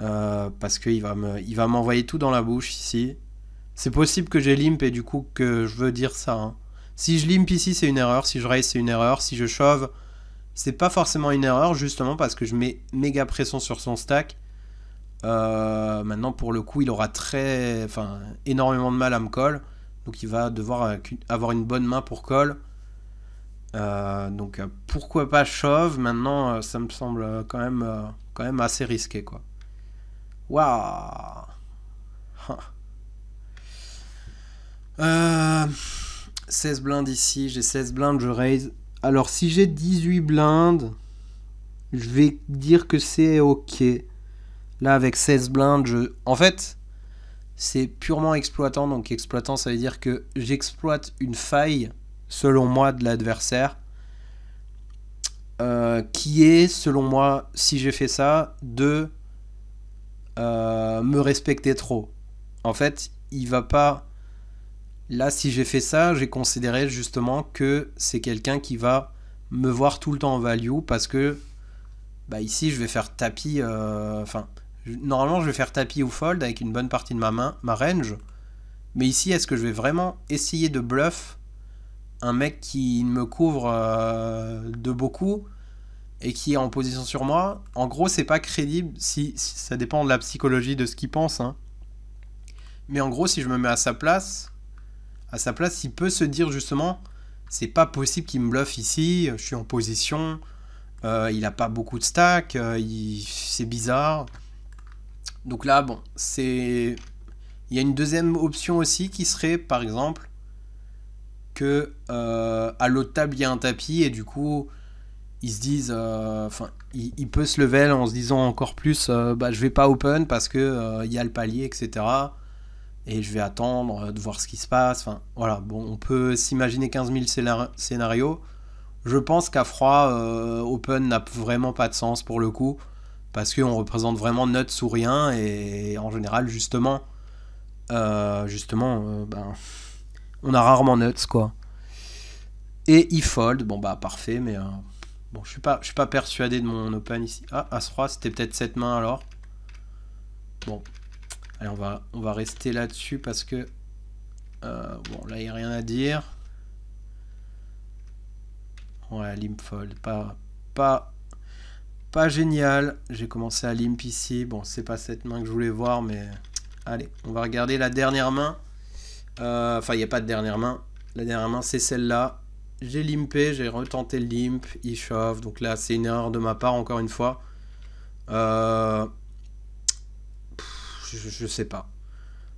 S1: Euh, parce qu'il va il va m'envoyer tout dans la bouche ici. C'est possible que j'ai limp et du coup que je veux dire ça. Hein. Si je limp ici, c'est une erreur. Si je raise, c'est une erreur. Si je shove, c'est pas forcément une erreur, justement parce que je mets méga pression sur son stack. Euh, maintenant, pour le coup, il aura très, enfin, énormément de mal à me call. Donc, il va devoir avoir une bonne main pour call. Euh, donc, euh, pourquoi pas shove Maintenant, ça me semble quand même, quand même assez risqué, quoi. Waouh 16 blindes ici, j'ai 16 blindes, je raise. Alors, si j'ai 18 blindes, je vais dire que c'est ok. Là, avec 16 blindes, je... En fait, c'est purement exploitant. Donc exploitant, ça veut dire que j'exploite une faille, selon moi, de l'adversaire. Euh, qui est, selon moi, si j'ai fait ça, de euh, me respecter trop. En fait, il va pas... Là, si j'ai fait ça, j'ai considéré justement que c'est quelqu'un qui va me voir tout le temps en value parce que bah ici, je vais faire tapis... Euh, enfin, Normalement, je vais faire tapis ou fold avec une bonne partie de ma main, ma range. Mais ici, est-ce que je vais vraiment essayer de bluff un mec qui me couvre euh, de beaucoup et qui est en position sur moi En gros, c'est pas crédible. Si, ça dépend de la psychologie de ce qu'il pense. Hein. Mais en gros, si je me mets à sa place, à sa place, il peut se dire justement, c'est pas possible qu'il me bluffe ici. Je suis en position. Euh, il a pas beaucoup de stack euh, c'est bizarre. Donc là, bon, c'est. Il y a une deuxième option aussi qui serait, par exemple, que euh, à l'autre table, il y a un tapis et du coup, ils se disent. Euh, enfin, il, peut se lever en se disant encore plus euh, bah, je vais pas open parce que il y a le palier, etc. Et je vais attendre de voir ce qui se passe. Enfin, voilà, bon, on peut s'imaginer 15 000 scénarios. Je pense qu'à froid, open n'a vraiment pas de sens pour le coup parce qu'on représente vraiment Nuts ou rien et en général justement euh, justement euh, ben on a rarement nuts quoi et e bon bah parfait mais euh, bon je suis pas je suis pas persuadé de mon open ici ah as 3, c'était peut-être cette main alors bon allez on va on va rester là dessus parce que bon là il n'y a rien à dire ouais limfold. pas pas pas génial. J'ai commencé à limp ici. Bon, c'est pas cette main que je voulais voir, mais allez, on va regarder la dernière main. Euh, enfin, il n'y a pas de dernière main. La dernière main, c'est celle-là. J'ai limpé, j'ai retenté le limp, il chauffe. Donc là, c'est une erreur de ma part, encore une fois. Euh, je, ne sais pas.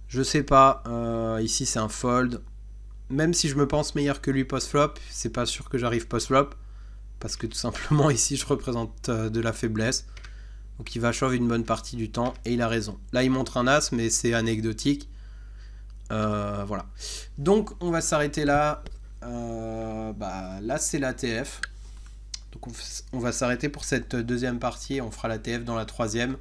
S1: Je sais pas. Euh, ici, c'est un fold. Même si je me pense meilleur que lui post-flop, c'est pas sûr que j'arrive post-flop parce que tout simplement ici je représente euh, de la faiblesse. Donc il va shove une bonne partie du temps et il a raison. Là il montre un as mais c'est anecdotique. Euh, voilà. Donc on va s'arrêter là. Euh, bah, là c'est la TF. Donc on, va s'arrêter pour cette deuxième partie. On fera la TF dans la troisième.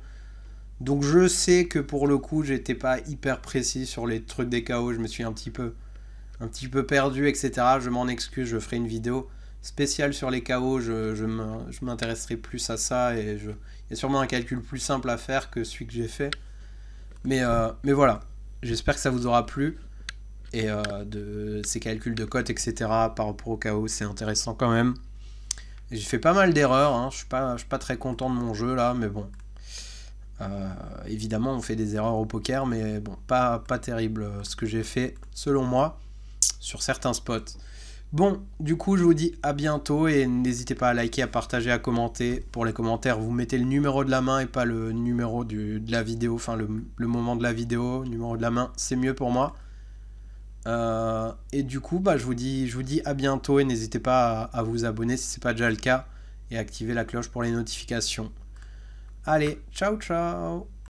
S1: Donc je sais que pour le coup j'étais pas hyper précis sur les trucs des KO. Je me suis un petit peu, un petit peu perdu etc. Je m'en excuse. Je ferai une vidéo spécial sur les KO, je, je m'intéresserai plus à ça et je, il y a sûrement un calcul plus simple à faire que celui que j'ai fait. Mais, euh, mais voilà, j'espère que ça vous aura plu. Et euh, de ces calculs de cotes, etc. par rapport au KO, c'est intéressant quand même. J'ai fait pas mal d'erreurs, hein. je suis suis pas très content de mon jeu là, mais bon. Euh, évidemment, on fait des erreurs au poker, mais bon, pas, pas terrible ce que j'ai fait, selon moi, sur certains spots. Bon, du coup, je vous dis à bientôt et n'hésitez pas à liker, à partager, à commenter. Pour les commentaires, vous mettez le numéro de la main et pas le numéro de la vidéo, enfin le, moment de la vidéo, numéro de la main, c'est mieux pour moi. Euh, et du coup, bah, je, vous dis, je vous dis à bientôt et n'hésitez pas à, vous abonner si ce n'est pas déjà le cas et activer la cloche pour les notifications. Allez, ciao ciao